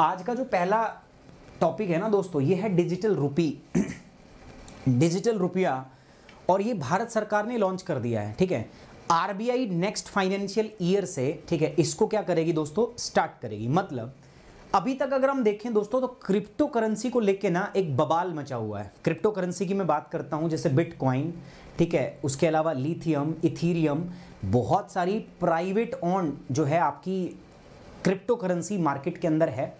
आज का जो पहला टॉपिक है ना दोस्तों ये है डिजिटल रुपी डिजिटल रुपया और ये भारत सरकार ने लॉन्च कर दिया है ठीक है आरबीआई नेक्स्ट फाइनेंशियल ईयर से ठीक है इसको क्या करेगी दोस्तों स्टार्ट करेगी मतलब अभी तक अगर हम देखें दोस्तों तो क्रिप्टो करेंसी को लेके ना एक बबाल मचा हुआ है क्रिप्टो करेंसी की मैं बात करता हूँ जैसे बिटकॉइन ठीक है उसके अलावा लिथियम इथीरियम बहुत सारी प्राइवेट ऑन जो है आपकी क्रिप्टो करेंसी मार्केट के अंदर है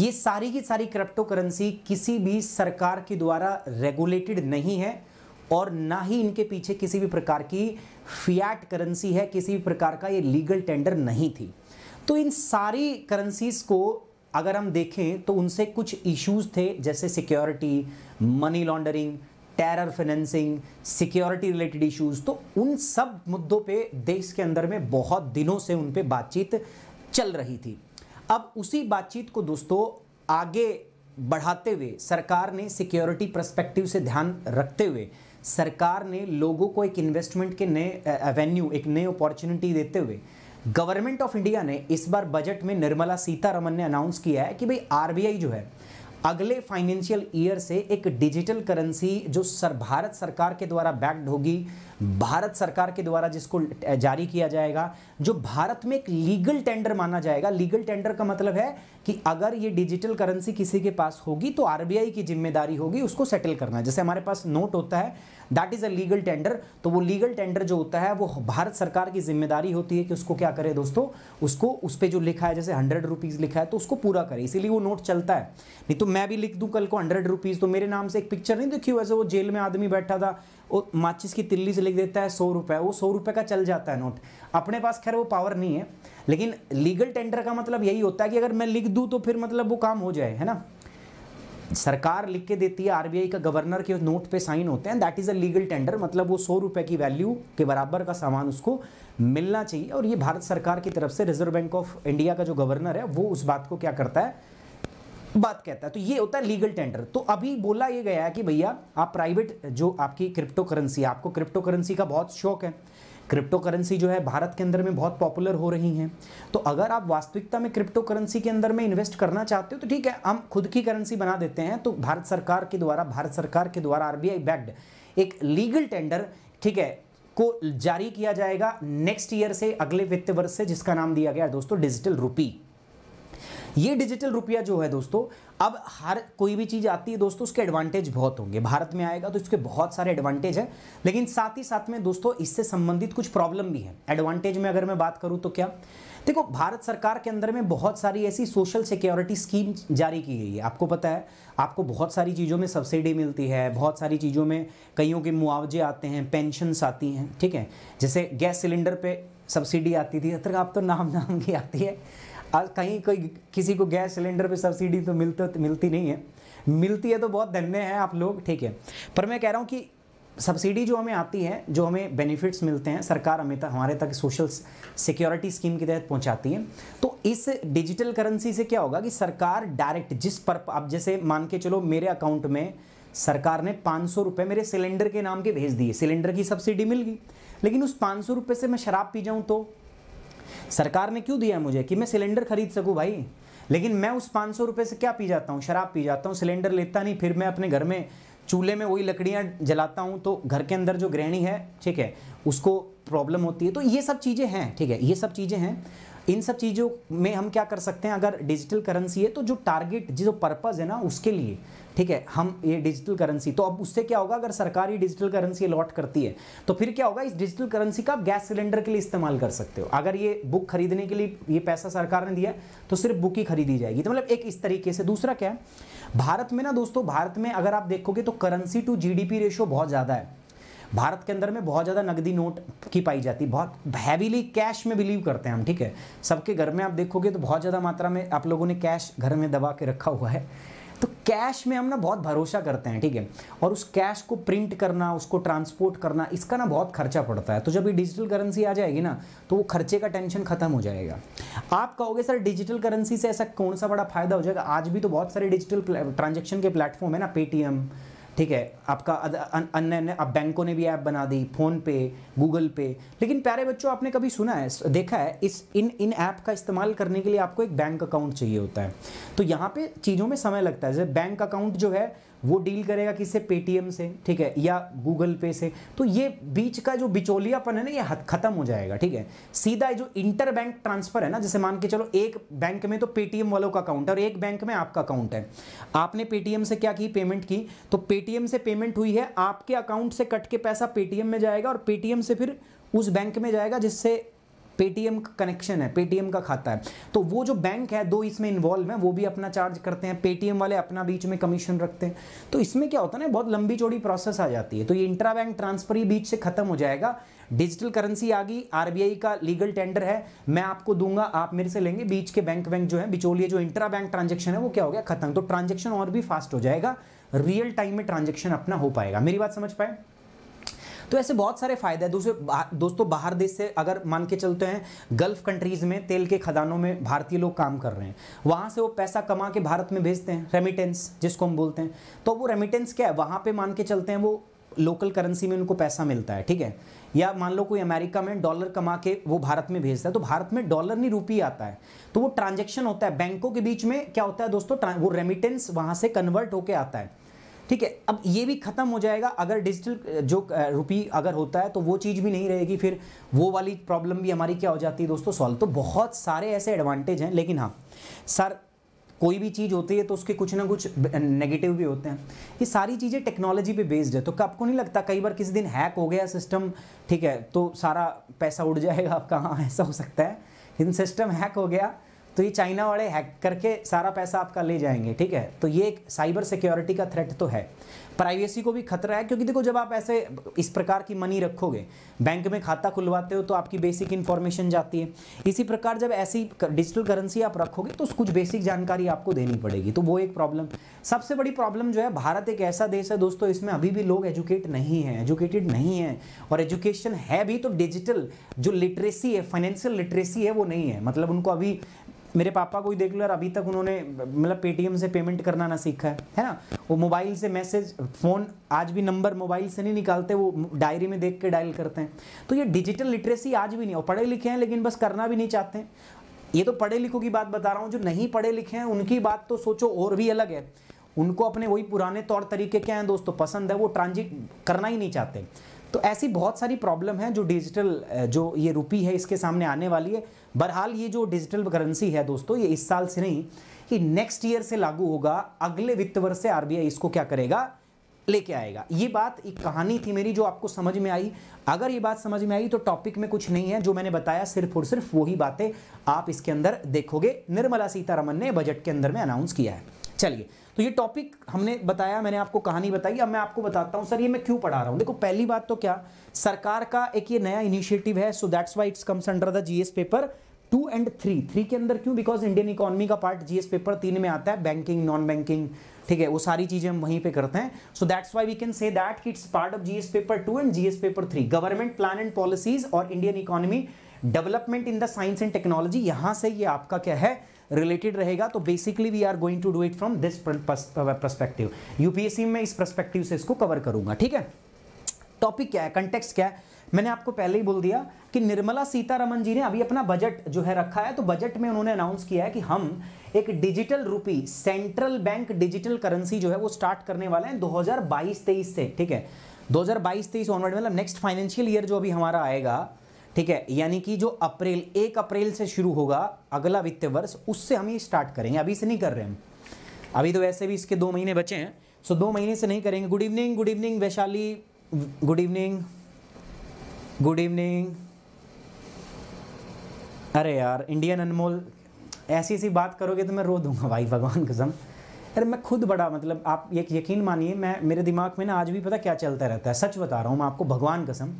ये सारी की सारी क्रिप्टो करेंसी किसी भी सरकार के द्वारा रेगुलेटेड नहीं है और ना ही इनके पीछे किसी भी प्रकार की फियाट करेंसी है किसी भी प्रकार का ये लीगल टेंडर नहीं थी तो इन सारी करेंसीज़ को अगर हम देखें तो उनसे कुछ इश्यूज थे जैसे security money laundering terror financing security related issues तो उन सब मुद्दों पे देश के अंदर में बहुत दिनों से उन पर बातचीत चल रही थी अब उसी बातचीत को दोस्तों आगे बढ़ाते हुए सरकार ने सिक्योरिटी प्रस्पेक्टिव से ध्यान रखते हुए सरकार ने लोगों को एक इन्वेस्टमेंट के नए एवेन्यू एक नए अपॉर्चुनिटी देते हुए गवर्नमेंट ऑफ इंडिया ने इस बार बजट में निर्मला सीतारमन ने अनाउंस किया है कि भाई आरबीआई जो है अगले फाइनेंशियल ईयर से एक डिजिटल करेंसी जो सर भारत सरकार के द्वारा बैक्ड होगी भारत सरकार के द्वारा जिसको जारी किया जाएगा जो भारत में एक लीगल टेंडर माना जाएगा लीगल टेंडर का मतलब है कि अगर ये डिजिटल करेंसी किसी के पास होगी तो आरबीआई की जिम्मेदारी होगी उसको सेटल करना जैसे हमारे पास नोट होता है that is a legal tender तो वो लीगल टेंडर जो होता है वो भारत सरकार की जिम्मेदारी होती है कि उसको क्या करे दोस्तों उसको उस पर जो लिखा है जैसे हंड्रेड रुपीज़ लिखा है तो उसको पूरा करे इसीलिए वो नोट चलता है नहीं तो मैं भी लिख दूँ कल को हंड्रेड रुपीज़ तो मेरे नाम से एक पिक्चर नहीं देखी वैसे वो जेल में आदमी बैठा था वो माचिस की तिल्ली से लिख देता है सौ रुपये वो सौ रुपये का चल जाता है नोट अपने पास खैर वो पावर नहीं है लेकिन लीगल टेंडर का मतलब यही होता है कि अगर मैं लिख दूं तो फिर मतलब वो काम हो जाए है ना सरकार लिख के देती है आरबीआई का गवर्नर के नोट पे साइन होते हैं that is a legal tender मतलब वो सौ रुपए की वैल्यू के बराबर का सामान उसको मिलना चाहिए और ये भारत सरकार की तरफ से रिजर्व बैंक ऑफ इंडिया का जो गवर्नर है वो उस बात को क्या करता है बात कहता है तो ये होता है लीगल टेंडर तो अभी बोला ये गया है कि भैया आप प्राइवेट जो आपकी क्रिप्टो करेंसी आपको क्रिप्टो करेंसी का बहुत शौक है क्रिप्टो करेंसी जो है भारत के अंदर में बहुत पॉपुलर हो रही हैं तो अगर आप वास्तविकता में क्रिप्टो करेंसी के अंदर में इन्वेस्ट करना चाहते हो तो ठीक है हम खुद की करेंसी बना देते हैं तो भारत सरकार के द्वारा भारत सरकार के द्वारा आरबीआई बैक्ड एक लीगल टेंडर ठीक है को जारी किया जाएगा नेक्स्ट ईयर से अगले वित्त वर्ष से जिसका नाम दिया गया है दोस्तों डिजिटल रूपी ये डिजिटल रुपया जो है दोस्तों अब हर कोई भी चीज़ आती है दोस्तों उसके एडवांटेज बहुत होंगे भारत में आएगा तो इसके बहुत सारे एडवांटेज हैं लेकिन साथ ही साथ में दोस्तों इससे संबंधित कुछ प्रॉब्लम भी है एडवांटेज में अगर मैं बात करूँ तो क्या देखो भारत सरकार के अंदर में बहुत सारी ऐसी सोशल सिक्योरिटी स्कीम जारी की गई है आपको पता है आपको बहुत सारी चीज़ों में सब्सिडी मिलती है बहुत सारी चीज़ों में कईयों के मुआवजे आते हैं पेंशनस आती हैं ठीक है जैसे गैस सिलेंडर पे सब्सिडी आती थी अतर आप तो नाम नाम की आती है आज कहीं कोई किसी को गैस सिलेंडर पे सब्सिडी तो मिलता मिलती नहीं है मिलती है तो बहुत धन्य है आप लोग ठीक है पर मैं कह रहा हूँ कि सब्सिडी जो हमें आती है जो हमें बेनिफिट्स मिलते हैं सरकार हमें तक हमारे तक सोशल सिक्योरिटी स्कीम के तहत पहुंचाती है तो इस डिजिटल करेंसी से क्या होगा कि सरकार डायरेक्ट जिस पर आप जैसे मान के चलो मेरे अकाउंट में सरकार ने पाँच सौ रुपये मेरे सिलेंडर के नाम के भेज दिए सिलेंडर की सब्सिडी मिल गई लेकिन उस पाँच सौ रुपये से मैं शराब पी जाऊँ तो सरकार ने क्यों दिया मुझे कि मैं सिलेंडर खरीद सकूँ भाई लेकिन मैं उस पाँच सौ से क्या पी जाता हूँ शराब पी जाता हूँ सिलेंडर लेता नहीं फिर मैं अपने घर में चूल्हे में वही लकड़ियाँ जलाता हूँ तो घर के अंदर जो ग्रहणी है ठीक है उसको प्रॉब्लम होती है तो ये सब चीज़ें हैं ठीक है ये सब चीज़ें हैं इन सब चीज़ों में हम क्या कर सकते हैं अगर डिजिटल करेंसी है तो जो टारगेट जो पर्पज़ है ना उसके लिए ठीक है हम ये डिजिटल करेंसी तो अब उससे क्या होगा अगर सरकार ये डिजिटल करेंसी अलॉट करती है तो फिर क्या होगा इस डिजिटल करेंसी का आप गैस सिलेंडर के लिए इस्तेमाल कर सकते हो अगर ये बुक खरीदने के लिए ये पैसा सरकार ने दिया तो सिर्फ बुक ही खरीदी जाएगी तो मतलब एक इस तरीके से दूसरा क्या है भारत में ना दोस्तों भारत में अगर आप देखोगे तो करेंसी टू जी रेशियो बहुत ज़्यादा है भारत के अंदर में बहुत ज़्यादा नगदी नोट की पाई जाती है बहुत हैवीली कैश में बिलीव करते हैं हम ठीक है सबके घर में आप देखोगे तो बहुत ज़्यादा मात्रा में आप लोगों ने कैश घर में दबा के रखा हुआ है तो कैश में हम ना बहुत भरोसा करते हैं ठीक है और उस कैश को प्रिंट करना उसको ट्रांसपोर्ट करना इसका ना बहुत खर्चा पड़ता है तो जब ये डिजिटल करेंसी आ जाएगी ना तो वो खर्चे का टेंशन खत्म हो जाएगा आप कहोगे सर डिजिटल करेंसी से ऐसा कौन सा बड़ा फायदा हो जाएगा आज भी तो बहुत सारे डिजिटल ट्रांजेक्शन के प्लेटफॉर्म है ना पेटीएम ठीक है आपका अन्य अन्य अब बैंकों ने भी ऐप बना दी फ़ोन पे गूगल पे लेकिन प्यारे बच्चों आपने कभी सुना है देखा है इस इन इन ऐप का इस्तेमाल करने के लिए आपको एक बैंक अकाउंट चाहिए होता है तो यहाँ पे चीज़ों में समय लगता है जैसे बैंक अकाउंट जो है वो डील करेगा किससे पेटीएम से ठीक है या गूगल पे से तो ये बीच का जो बिचौलियापन है ना ये खत्म हो जाएगा ठीक है सीधा जो इंटर बैंक ट्रांसफर है ना जैसे मान के चलो एक बैंक में तो पेटीएम वालों का अकाउंट है और एक बैंक में आपका अकाउंट है आपने पेटीएम से क्या की पेमेंट की तो पे पेटीएम से पेमेंट हुई है आपके अकाउंट से कट के पैसा पेटीएम में जाएगा और पेटीएम से फिर उस बैंक में जाएगा जिससे पेटीएम का कनेक्शन है पेटीएम का खाता है तो वो जो बैंक है दो इसमें इन्वॉल्व है वो भी अपना चार्ज करते हैं पेटीएम वाले अपना बीच में कमीशन रखते हैं तो इसमें क्या होता है ना बहुत लंबी चौड़ी प्रोसेस आ जाती है तो ये इंट्रा बैंक ट्रांसफर ही बीच से खत्म हो जाएगा डिजिटल करेंसी आ गई आरबीआई का लीगल टेंडर है मैं आपको दूंगा आप मेरे से लेंगे बीच के बैंक बैंक जो है बिचोलिए जो इंट्रा बैंक ट्रांजेक्शन है वो क्या हो गया खत्म तो ट्रांजेक्शन और भी फास्ट हो जाएगा रियल टाइम में ट्रांजेक्शन अपना हो पाएगा मेरी बात समझ पाए तो ऐसे बहुत सारे फायदे हैं दूसरे दोस्तों बाहर देश से अगर मान के चलते हैं गल्फ कंट्रीज़ में तेल के खदानों में भारतीय लोग काम कर रहे हैं वहां से वो पैसा कमा के भारत में भेजते हैं रेमिटेंस जिसको हम बोलते हैं तो वो रेमिटेंस क्या है वहां पे मान के चलते हैं वो लोकल करेंसी में उनको पैसा मिलता है ठीक है या मान लो कोई अमेरिका में डॉलर कमा के वो भारत में भेजता है तो भारत में डॉलर नहीं रुपी आता है तो वो ट्रांजेक्शन होता है बैंकों के बीच में क्या होता है दोस्तों वो रेमिटेंस वहाँ से कन्वर्ट होकर आता है ठीक है अब ये भी ख़त्म हो जाएगा अगर डिजिटल जो रुपी अगर होता है तो वो चीज़ भी नहीं रहेगी फिर वो वाली प्रॉब्लम भी हमारी क्या हो जाती है दोस्तों सॉल्व तो बहुत सारे ऐसे एडवांटेज हैं लेकिन हाँ सर कोई भी चीज़ होती है तो उसके कुछ ना कुछ नेगेटिव भी होते हैं ये सारी चीज़ें टेक्नोलॉजी पे बेस्ड है तो आपको नहीं लगता कई बार किसी दिन हैक हो गया सिस्टम ठीक है तो सारा पैसा उड़ जाएगा आपका हाँ ऐसा हो सकता है लेकिन सिस्टम हैक हो गया तो ये चाइना वाले हैक करके सारा पैसा आपका ले जाएंगे ठीक है तो ये एक साइबर सिक्योरिटी का थ्रेट तो है प्राइवेसी को भी खतरा है क्योंकि देखो जब आप ऐसे इस प्रकार की मनी रखोगे बैंक में खाता खुलवाते हो तो आपकी बेसिक इन्फॉर्मेशन जाती है इसी प्रकार जब ऐसी डिजिटल करेंसी आप रखोगे तो कुछ बेसिक जानकारी आपको देनी पड़ेगी तो वो एक प्रॉब्लम सबसे बड़ी प्रॉब्लम जो है भारत एक ऐसा देश है दोस्तों इसमें अभी भी लोग एजुकेट नहीं है एजुकेटेड नहीं है और एजुकेशन है भी तो डिजिटल जो लिटरेसी है फाइनेंशियल लिटरेसी है वो नहीं है मतलब उनको अभी मेरे पापा को ही देख लो यार अभी तक उन्होंने मतलब पेटीएम से पेमेंट करना ना सीखा है है ना वो मोबाइल से मैसेज फ़ोन आज भी नंबर मोबाइल से नहीं निकालते वो डायरी में देख के डायल करते हैं तो ये डिजिटल लिटरेसी आज भी नहीं और पढ़े लिखे हैं लेकिन बस करना भी नहीं चाहते ये तो पढ़े लिखों की बात बता रहा हूँ जो नहीं पढ़े लिखे हैं उनकी बात तो सोचो और भी अलग है उनको अपने वही पुराने तौर तरीके क्या हैं दोस्तों पसंद है वो ट्रांजिट करना ही नहीं चाहते तो ऐसी बहुत सारी प्रॉब्लम है जो डिजिटल जो ये रुपी है इसके सामने आने वाली है बहरहाल ये जो डिजिटल करेंसी है दोस्तों ये इस साल से नहीं कि नेक्स्ट ईयर से लागू होगा अगले वित्त वर्ष से आरबीआई इसको क्या करेगा लेके आएगा ये बात एक कहानी थी मेरी जो आपको समझ में आई अगर ये बात समझ में आई तो टॉपिक में कुछ नहीं है जो मैंने बताया सिर्फ और सिर्फ वही बातें आप इसके अंदर देखोगे निर्मला सीतारमन ने बजट के अंदर में अनाउंस किया है चलिए तो ये टॉपिक हमने बताया मैंने आपको कहानी बताई अब मैं आपको बताता हूँ सर ये मैं क्यों पढ़ा रहा हूँ देखो पहली बात तो क्या सरकार का एक ये नया इनिशिएटिव है so that's why it's comes under the GS paper two and three three के अंदर क्यों बिकॉज इंडियन इकोनॉमी का पार्ट जीएस पेपर तीन में आता है बैंकिंग नॉन बैंकिंग ठीक है वो सारी चीजें हम वहीं पे करते हैं so that's why we can say that it's part of GS paper two and GS paper three government plan and policies और Indian economy development in the science and technology यहां से ये आपका क्या है रिलेटेड रहेगा तो basically we are going to do it from this perspective UPSC में इस परस्पेक्टिव से इसको कवर करूंगा ठीक है टॉपिक क्या है कंटेक्स क्या है मैंने आपको पहले ही बोल दिया कि निर्मला सीतारमन जी ने अभी अपना बजट जो है रखा है तो बजट में उन्होंने अनाउंस किया है कि हम एक डिजिटल रूपी सेंट्रल बैंक डिजिटल करेंसी जो है वो स्टार्ट करने वाले हैं 2022-23 से ठीक है 2022-23 हज़ार बाईस तेईस ऑनवर्ड मतलब नेक्स्ट फाइनेंशियल ईयर जो अभी हमारा आएगा ठीक है यानी कि जो अप्रैल एक अप्रैल से शुरू होगा अगला वित्तीय वर्ष उससे हम ये स्टार्ट करेंगे अभी से नहीं कर रहे हम अभी तो वैसे भी इसके दो महीने बचे हैं सो दो महीने से नहीं करेंगे good evening good evening Vaishali good evening good evening अरे यार इंडियन अनमोल ऐसी ऐसी बात करोगे तो मैं रो दूंगा भाई भगवान कसम अरे मैं खुद बड़ा मतलब आप ये यकीन मानिए मैं मेरे दिमाग में ना आज भी पता क्या चलता रहता है सच बता रहा हूँ मैं आपको भगवान कसम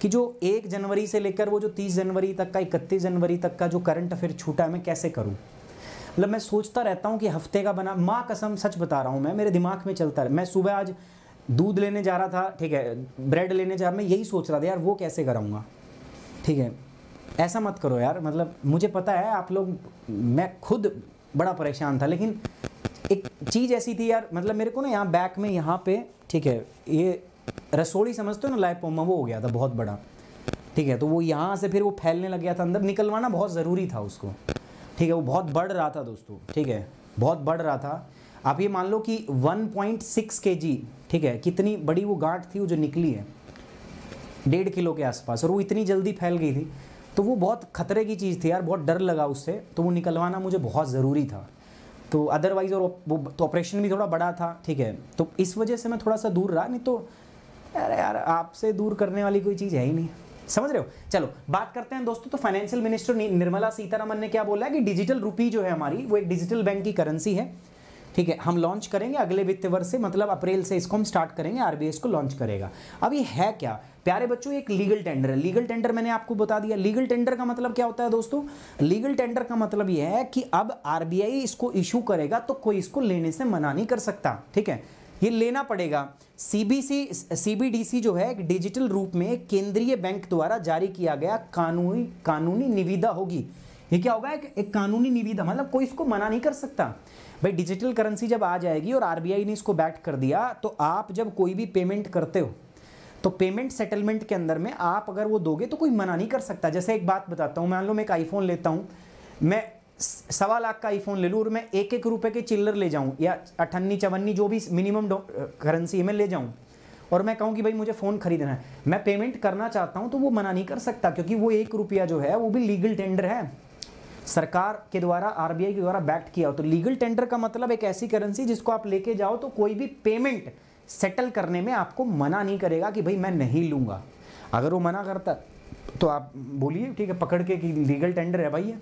कि जो एक जनवरी से लेकर वो जो तीस जनवरी तक का इकतीस जनवरी तक का जो करंट अफेयर छूटा है मैं कैसे करूँ मतलब मैं सोचता रहता हूँ कि हफ्ते का बना माँ कसम सच बता रहा हूँ मैं मेरे दिमाग में चलता रहा मैं सुबह आज दूध लेने जा रहा था ठीक है ब्रेड लेने जा रहा मैं यही सोच रहा था यार वो कैसे कराऊँगा ठीक है ऐसा मत करो यार मतलब मुझे पता है आप लोग मैं खुद बड़ा परेशान था लेकिन एक चीज़ ऐसी थी यार मतलब मेरे को ना यहाँ बैक में यहाँ पे ठीक है ये रसोड़ी समझते हो ना लाइपोमा वो हो गया था बहुत बड़ा ठीक है तो वो यहाँ से फिर वो फैलने लग गया था अंदर निकलवाना बहुत ज़रूरी था उसको ठीक है वो बहुत बढ़ रहा था दोस्तों ठीक है बहुत बढ़ रहा था आप ये मान लो कि 1.6 पॉइंट ठीक है कितनी बड़ी वो गांठ थी वो जो निकली है डेढ़ किलो के आसपास और वो इतनी जल्दी फैल गई थी तो वो बहुत खतरे की चीज़ थी यार बहुत डर लगा उससे तो वो निकलवाना मुझे बहुत ज़रूरी था तो अदरवाइज़ और वो तो ऑपरेशन भी थोड़ा बड़ा था ठीक है तो इस वजह से मैं थोड़ा सा दूर रहा नहीं तो अरे यार आपसे दूर करने वाली कोई चीज़ है ही नहीं समझ रहे हो चलो बात करते हैं दोस्तों तो फाइनेंशियल मिनिस्टर निर्मला सीतारमन ने क्या बोला है कि डिजिटल रुपी जो है हमारी वो एक डिजिटल बैंक की करेंसी है ठीक है हम लॉन्च करेंगे अगले वित्त वर्ष से मतलब अप्रैल से इसको हम स्टार्ट करेंगे आरबीएस इसको लॉन्च करेगा अब ये है क्या प्यारे बच्चों एक लीगल टेंडर है लीगल टेंडर मैंने आपको बता दिया लीगल टेंडर का मतलब क्या होता है दोस्तों लीगल टेंडर का मतलब यह है कि अब आरबीआई इसको इशू करेगा तो कोई इसको लेने से मना नहीं कर सकता ठीक है ये लेना पड़ेगा सीबीसी सी जो है एक डिजिटल रूप में केंद्रीय बैंक द्वारा जारी किया गया कानूनी कानूनी निविदा होगी ये क्या होगा एक, एक कानूनी निविदा मतलब कोई इसको मना नहीं कर सकता भाई डिजिटल करेंसी जब आ जाएगी और आरबीआई ने इसको बैट कर दिया तो आप जब कोई भी पेमेंट करते हो तो पेमेंट सेटलमेंट के अंदर में आप अगर वो दोगे तो कोई मना नहीं कर सकता जैसे एक बात बताता हूँ मान लो मैं एक आईफोन लेता हूँ मैं सवा लाख का आईफोन ले लूँ और मैं एक एक रुपए के चिल्लर ले जाऊँ या अठन्नी चवन्नी जो भी मिनिमम करेंसी मैं ले जाऊँ और मैं कहूँ कि भाई मुझे फ़ोन खरीदना है मैं पेमेंट करना चाहता हूँ तो वो मना नहीं कर सकता क्योंकि वो एक रुपया जो है वो भी लीगल टेंडर है सरकार के द्वारा आरबीआई के द्वारा बैक्ट किया हो तो लीगल टेंडर का मतलब एक ऐसी करेंसी जिसको आप लेके जाओ तो कोई भी पेमेंट सेटल करने में आपको मना नहीं करेगा कि भाई मैं नहीं लूँगा अगर वो मना करता तो आप बोलिए ठीक है पकड़ के कि लीगल टेंडर है भाई ये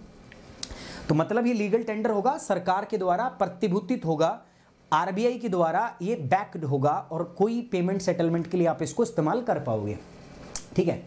तो मतलब ये लीगल टेंडर होगा सरकार के द्वारा प्रतिभूतित होगा आरबीआई के द्वारा ये बैक्ड होगा और कोई पेमेंट सेटलमेंट के लिए आप इसको इस्तेमाल कर पाओगे ठीक है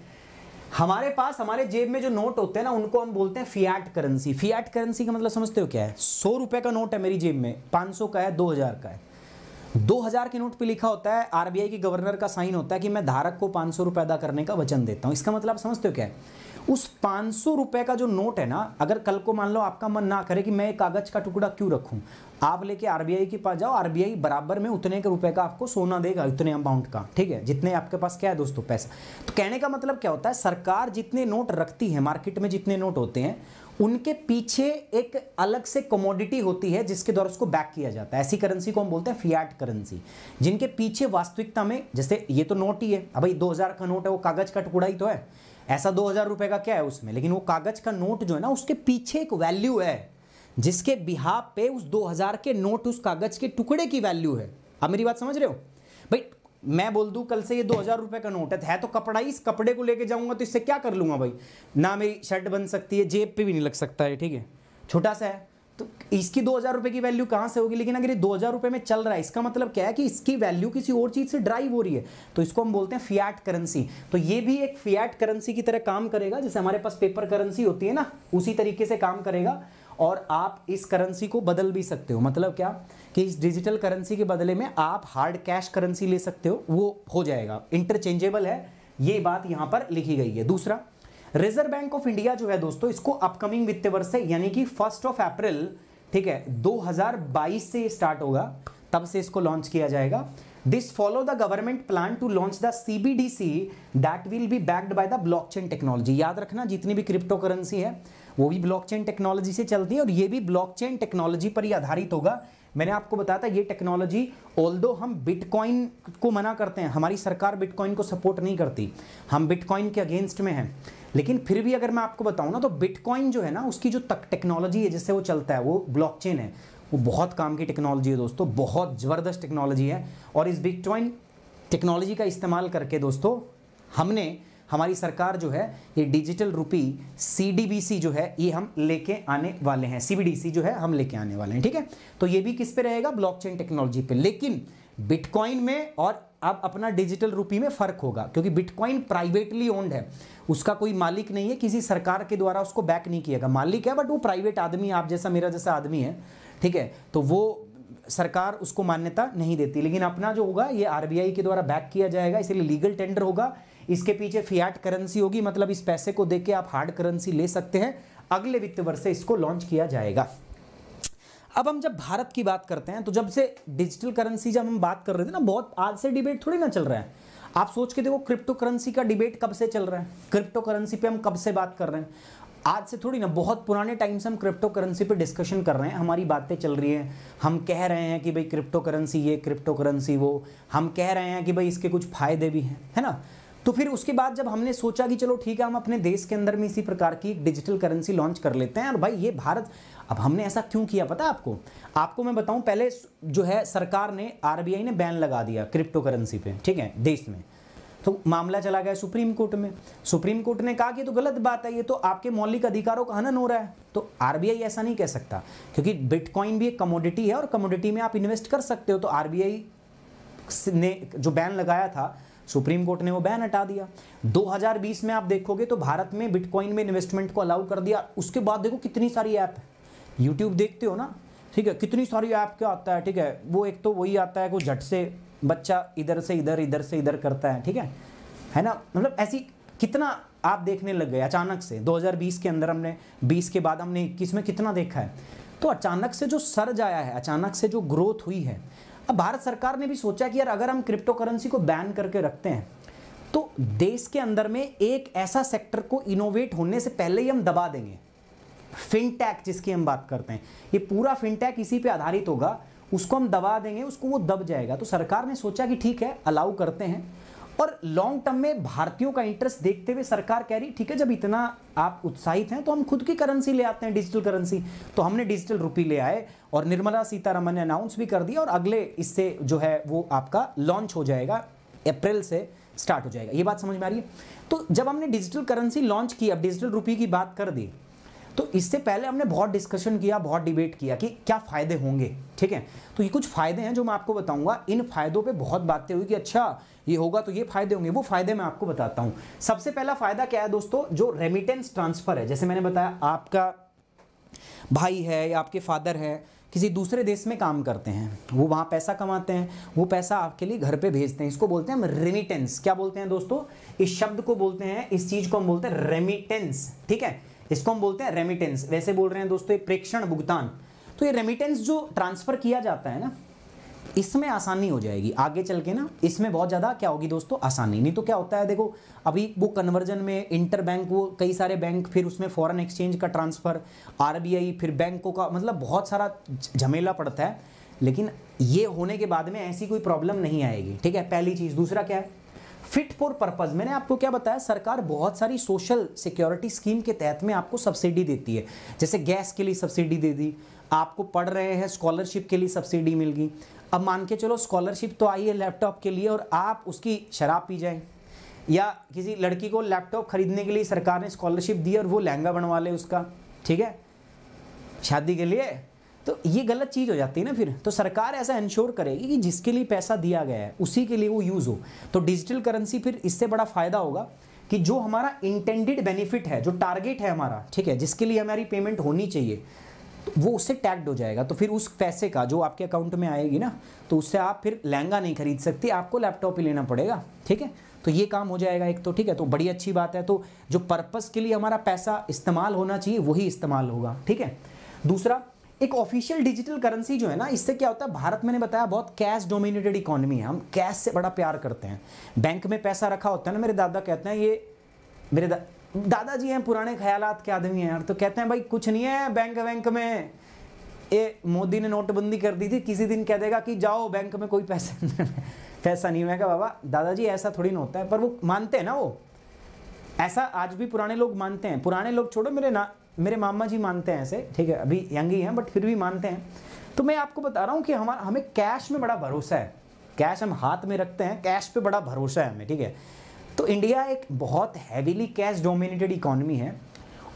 हमारे पास हमारे जेब में जो नोट होते हैं ना उनको हम बोलते हैं फियाट करेंसी फियाट करेंसी का मतलब समझते हो क्या है सौ रुपए का नोट है मेरी जेब में पांच सौ का है दो हज़ार का है दो हज़ार के नोट पे लिखा होता है आरबीआई के गवर्नर का साइन होता है कि मैं धारक को पांच सौ रुपए अदा करने का वचन देता हूं इसका मतलब समझते हो क्या है उस पाँच सौ रुपये का जो नोट है ना अगर कल को मान लो आपका मन ना करे कि मैं एक कागज़ का टुकड़ा क्यों रखूं आप लेके आरबीआई के पास जाओ आरबीआई बराबर में उतने के रुपए का आपको सोना देगा उतने अमाउंट का ठीक है जितने आपके पास क्या है दोस्तों पैसा तो कहने का मतलब क्या होता है सरकार जितने नोट रखती है मार्केट में जितने नोट होते हैं उनके पीछे एक अलग से कमोडिटी होती है जिसके द्वारा उसको बैक किया जाता है ऐसी करेंसी को हम बोलते हैं फियाट करेंसी जिनके पीछे वास्तविकता में जैसे ये तो नोट ही है अब भाई हजार का नोट है वो कागज का टुकड़ा ही तो है ऐसा दो हज़ार रुपये का क्या है उसमें लेकिन वो कागज़ का नोट जो है ना उसके पीछे एक वैल्यू है जिसके बिहा पे उस दो हज़ार के नोट उस कागज़ के टुकड़े की वैल्यू है आप मेरी बात समझ रहे हो भाई मैं बोल दू कल से ये दो हज़ार रुपये का नोट है, है तो कपड़ा ही इस कपड़े को लेके जाऊँगा तो इससे क्या कर लूंगा भाई ना मेरी शर्ट बन सकती है जेब पे भी नहीं लग सकता है ठीक है छोटा सा है तो इसकी दो हज़ार रुपए की वैल्यू कहां से होगी लेकिन अगर ये दो हज़ार रुपए में चल रहा है इसका मतलब क्या है कि इसकी वैल्यू किसी और चीज़ से ड्राइव हो रही है तो इसको हम बोलते हैं फियाट करेंसी तो ये भी एक फियाट करेंसी की तरह काम करेगा जैसे हमारे पास पेपर करेंसी होती है ना उसी तरीके से काम करेगा और आप इस करेंसी को बदल भी सकते हो मतलब क्या कि इस डिजिटल करेंसी के बदले में आप हार्ड कैश करेंसी ले सकते हो वो हो जाएगा इंटरचेंजेबल है ये बात यहां पर लिखी गई है दूसरा रिजर्व बैंक ऑफ इंडिया जो है दोस्तों इसको अपकमिंग वित्त वर्ष से यानी कि फर्स्ट ऑफ अप्रैल ठीक है 2022 से स्टार्ट होगा तब से इसको लॉन्च किया जाएगा this follow the government plan to launch the CBDC that will be backed by the blockchain technology याद रखना जितनी भी क्रिप्टो करेंसी है वो भी ब्लॉकचेन टेक्नोलॉजी से चलती है और ये भी ब्लॉकचेन टेक्नोलॉजी पर ही आधारित होगा मैंने आपको बताया था ये टेक्नोलॉजी दो हम बिटकॉइन को मना करते हैं हमारी सरकार बिटकॉइन को सपोर्ट नहीं करती हम बिटकॉइन के अगेंस्ट में हैं लेकिन फिर भी अगर मैं आपको बताऊँ ना तो बिटकॉइन जो है ना उसकी जो तक टेक्नोलॉजी है जिससे वो चलता है वो ब्लॉकचेन है वो बहुत काम की टेक्नोलॉजी है दोस्तों बहुत ज़बरदस्त टेक्नोलॉजी है और इस बिटकॉइन टेक्नोलॉजी का इस्तेमाल करके दोस्तों हमने हमारी सरकार जो है ये डिजिटल रूपी सी जो है ये हम लेके आने वाले हैं सी जो है हम लेके आने वाले हैं ठीक है तो ये भी किस पे रहेगा ब्लॉकचेन टेक्नोलॉजी पे लेकिन बिटकॉइन में और अब अपना डिजिटल रूपी में फ़र्क होगा क्योंकि बिटकॉइन प्राइवेटली ओन्ड है उसका कोई मालिक नहीं है किसी सरकार के द्वारा उसको बैक नहीं किया गया मालिक है बट वो प्राइवेट आदमी आप जैसा मेरा जैसा आदमी है ठीक है तो वो सरकार उसको मान्यता नहीं देती लेकिन अपना जो होगा ये आरबीआई के द्वारा बैक किया जाएगा इसलिए लीगल टेंडर होगा इसके पीछे फियाट करेंसी होगी मतलब इस पैसे को देके आप हार्ड करेंसी ले सकते हैं अगले वित्त वर्ष से इसको लॉन्च किया जाएगा अब हम जब भारत की बात करते हैं तो जब से डिजिटल करेंसी जब हम बात कर रहे थे ना बहुत आज से डिबेट थोड़ी ना चल रहा है आप सोच के देखो क्रिप्टो करेंसी का डिबेट कब से चल रहा है क्रिप्टो करेंसी पे हम कब से बात कर रहे हैं आज से थोड़ी ना बहुत पुराने टाइम से हम क्रिप्टो करेंसी पे डिस्कशन कर रहे हैं हमारी बातें चल रही हैं हम कह रहे हैं कि भाई क्रिप्टो करेंसी ये क्रिप्टो करेंसी वो हम कह रहे हैं कि भाई इसके कुछ फ़ायदे भी हैं है ना तो फिर उसके बाद जब हमने सोचा कि चलो ठीक है हम अपने देश के अंदर में इसी प्रकार की डिजिटल करेंसी लॉन्च कर लेते हैं और भाई ये भारत अब हमने ऐसा क्यों किया पता आपको आपको मैं बताऊं पहले जो है सरकार ने आरबीआई ने बैन लगा दिया क्रिप्टो करेंसी पे ठीक है देश में तो मामला चला गया सुप्रीम कोर्ट में सुप्रीम कोर्ट ने कहा कि तो गलत बात है ये तो आपके मौलिक अधिकारों का हनन हो रहा है तो आरबीआई ऐसा नहीं कह सकता क्योंकि बिटकॉइन भी एक कमोडिटी है और कमोडिटी में आप इन्वेस्ट कर सकते हो तो आरबीआई ने जो बैन लगाया था सुप्रीम कोर्ट ने वो बैन हटा दिया 2020 में आप देखोगे तो भारत में बिटकॉइन में इन्वेस्टमेंट को अलाउ कर दिया उसके बाद देखो कितनी सारी ऐप है यूट्यूब देखते हो ना ठीक है कितनी सारी ऐप क्या आता है ठीक है वो एक तो वही आता है कोई झट से बच्चा इधर से इधर इधर से इधर करता है ठीक है है ना मतलब ऐसी कितना आप देखने लग गए अचानक से 2020 के अंदर हमने 20 के बाद हमने 21 में कितना देखा है तो अचानक से जो सर्ज आया है अचानक से जो ग्रोथ हुई है अब भारत सरकार ने भी सोचा कि यार अगर हम क्रिप्टो करेंसी को बैन करके रखते हैं तो देश के अंदर में एक ऐसा सेक्टर को इनोवेट होने से पहले ही हम दबा देंगे फिनटैक जिसकी हम बात करते हैं ये पूरा फिनटैक इसी पे आधारित होगा उसको हम दबा देंगे उसको वो दब जाएगा तो सरकार ने सोचा कि ठीक है अलाउ करते हैं और लॉन्ग टर्म में भारतीयों का इंटरेस्ट देखते हुए सरकार कह रही ठीक है जब इतना आप उत्साहित हैं तो हम खुद की करेंसी ले आते हैं डिजिटल करेंसी तो हमने डिजिटल रुपी ले आए और निर्मला सीतारमन ने अनाउंस भी कर दिया और अगले इससे जो है वो आपका लॉन्च हो जाएगा अप्रैल से स्टार्ट हो जाएगा ये बात समझ में आ रही है तो जब हमने डिजिटल करेंसी लॉन्च की अब डिजिटल रुपी की बात कर दी तो इससे पहले हमने बहुत डिस्कशन किया बहुत डिबेट किया कि क्या फ़ायदे होंगे ठीक है तो ये कुछ फ़ायदे हैं जो मैं आपको बताऊंगा इन फ़ायदों पे बहुत बातें हुई कि अच्छा ये होगा तो ये फ़ायदे होंगे वो फ़ायदे मैं आपको बताता हूँ सबसे पहला फ़ायदा क्या है दोस्तों जो रेमिटेंस ट्रांसफ़र है जैसे मैंने बताया आपका भाई है या आपके फादर है किसी दूसरे देश में काम करते हैं वो वहाँ पैसा कमाते हैं वो पैसा आपके लिए घर पे भेजते हैं इसको बोलते हैं हम रेमिटेंस क्या बोलते हैं दोस्तों इस शब्द को बोलते हैं इस चीज़ को हम बोलते हैं रेमिटेंस ठीक है इसको हम बोलते हैं रेमिटेंस वैसे बोल रहे हैं दोस्तों ये प्रेक्षण भुगतान तो ये रेमिटेंस जो ट्रांसफ़र किया जाता है ना इसमें आसानी हो जाएगी आगे चल के ना इसमें बहुत ज़्यादा क्या होगी दोस्तों आसानी नहीं तो क्या होता है देखो अभी वो कन्वर्जन में इंटर बैंक वो कई सारे बैंक फिर उसमें फॉरेन एक्सचेंज का ट्रांसफ़र आरबीआई फिर बैंकों का मतलब बहुत सारा झमेला पड़ता है लेकिन ये होने के बाद में ऐसी कोई प्रॉब्लम नहीं आएगी ठीक है पहली चीज़ दूसरा क्या है फिट फॉर पर्पज़ मैंने आपको क्या बताया सरकार बहुत सारी सोशल सिक्योरिटी स्कीम के तहत में आपको सब्सिडी देती है जैसे गैस के लिए सब्सिडी दे दी आपको पढ़ रहे हैं स्कॉलरशिप के लिए सब्सिडी मिल गई अब मान के चलो स्कॉलरशिप तो आई है लैपटॉप के लिए और आप उसकी शराब पी जाए या किसी लड़की को लैपटॉप खरीदने के लिए सरकार ने स्कॉलरशिप दी और वो लहंगा बनवा ले उसका ठीक है शादी के लिए तो ये गलत चीज़ हो जाती है ना फिर तो सरकार ऐसा इंश्योर करेगी कि जिसके लिए पैसा दिया गया है उसी के लिए वो यूज़ हो तो डिजिटल करेंसी फिर इससे बड़ा फ़ायदा होगा कि जो हमारा इंटेंडेड बेनिफिट है जो टारगेट है हमारा ठीक है जिसके लिए हमारी पेमेंट होनी चाहिए तो वो उससे टैक्ड हो जाएगा तो फिर उस पैसे का जो आपके अकाउंट में आएगी ना तो उससे आप फिर लहंगा नहीं खरीद सकते आपको लैपटॉप ही लेना पड़ेगा ठीक है तो ये काम हो जाएगा एक तो ठीक है तो बड़ी अच्छी बात है तो जो पर्पज़ के लिए हमारा पैसा इस्तेमाल होना चाहिए वही इस्तेमाल होगा ठीक है दूसरा एक ऑफिशियल डिजिटल करेंसी जो है ना इससे क्या होता है भारत मैंने बताया बहुत कैश डोमिनेटेड इकोनॉमी है हम कैश से बड़ा प्यार करते हैं बैंक में पैसा रखा होता है ना मेरे दादा कहते हैं ये मेरे दा, दादाजी हैं पुराने ख्याल के आदमी हैं यार तो कहते हैं भाई कुछ नहीं है बैंक वैंक में ये मोदी ने नोटबंदी कर दी थी किसी दिन कह देगा कि जाओ बैंक में कोई पैसा पैसा नहीं मैं बाबा दादाजी ऐसा थोड़ी ना होता है पर वो मानते हैं ना वो ऐसा आज भी पुराने लोग मानते हैं पुराने लोग छोड़ो मेरे ना मेरे मामा जी मानते हैं ऐसे ठीक है अभी यंग ही हैं बट फिर भी मानते हैं तो मैं आपको बता रहा हूँ कि हमारा हमें कैश में बड़ा भरोसा है कैश हम हाथ में रखते हैं कैश पे बड़ा भरोसा है हमें ठीक है तो इंडिया एक बहुत हैवीली कैश डोमिनेटेड इकोनॉमी है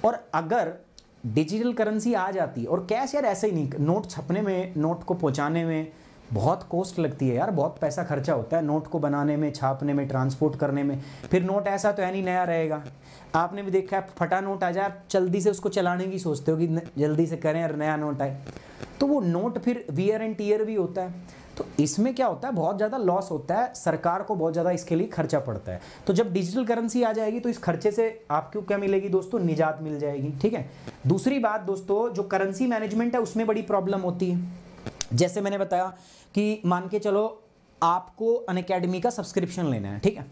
और अगर डिजिटल करेंसी आ जाती है और कैश यार ऐसे ही नहीं नोट छपने में नोट को पहुँचाने में बहुत कॉस्ट लगती है यार बहुत पैसा खर्चा होता है नोट को बनाने में छापने में ट्रांसपोर्ट करने में फिर नोट ऐसा तो है नहीं नया रहेगा आपने भी देखा है फटा नोट आ जाए आप जल्दी से उसको चलाने की सोचते हो कि जल्दी से करें और नया नोट आए तो वो नोट फिर वीयर एंड टीयर भी होता है तो इसमें क्या होता है बहुत ज़्यादा लॉस होता है सरकार को बहुत ज़्यादा इसके लिए खर्चा पड़ता है तो जब डिजिटल करेंसी आ जाएगी तो इस खर्चे से आपको क्या मिलेगी दोस्तों निजात मिल जाएगी ठीक है दूसरी बात दोस्तों जो करेंसी मैनेजमेंट है उसमें बड़ी प्रॉब्लम होती है जैसे मैंने बताया कि मान के चलो आपको अन का सब्सक्रिप्शन लेना है ठीक है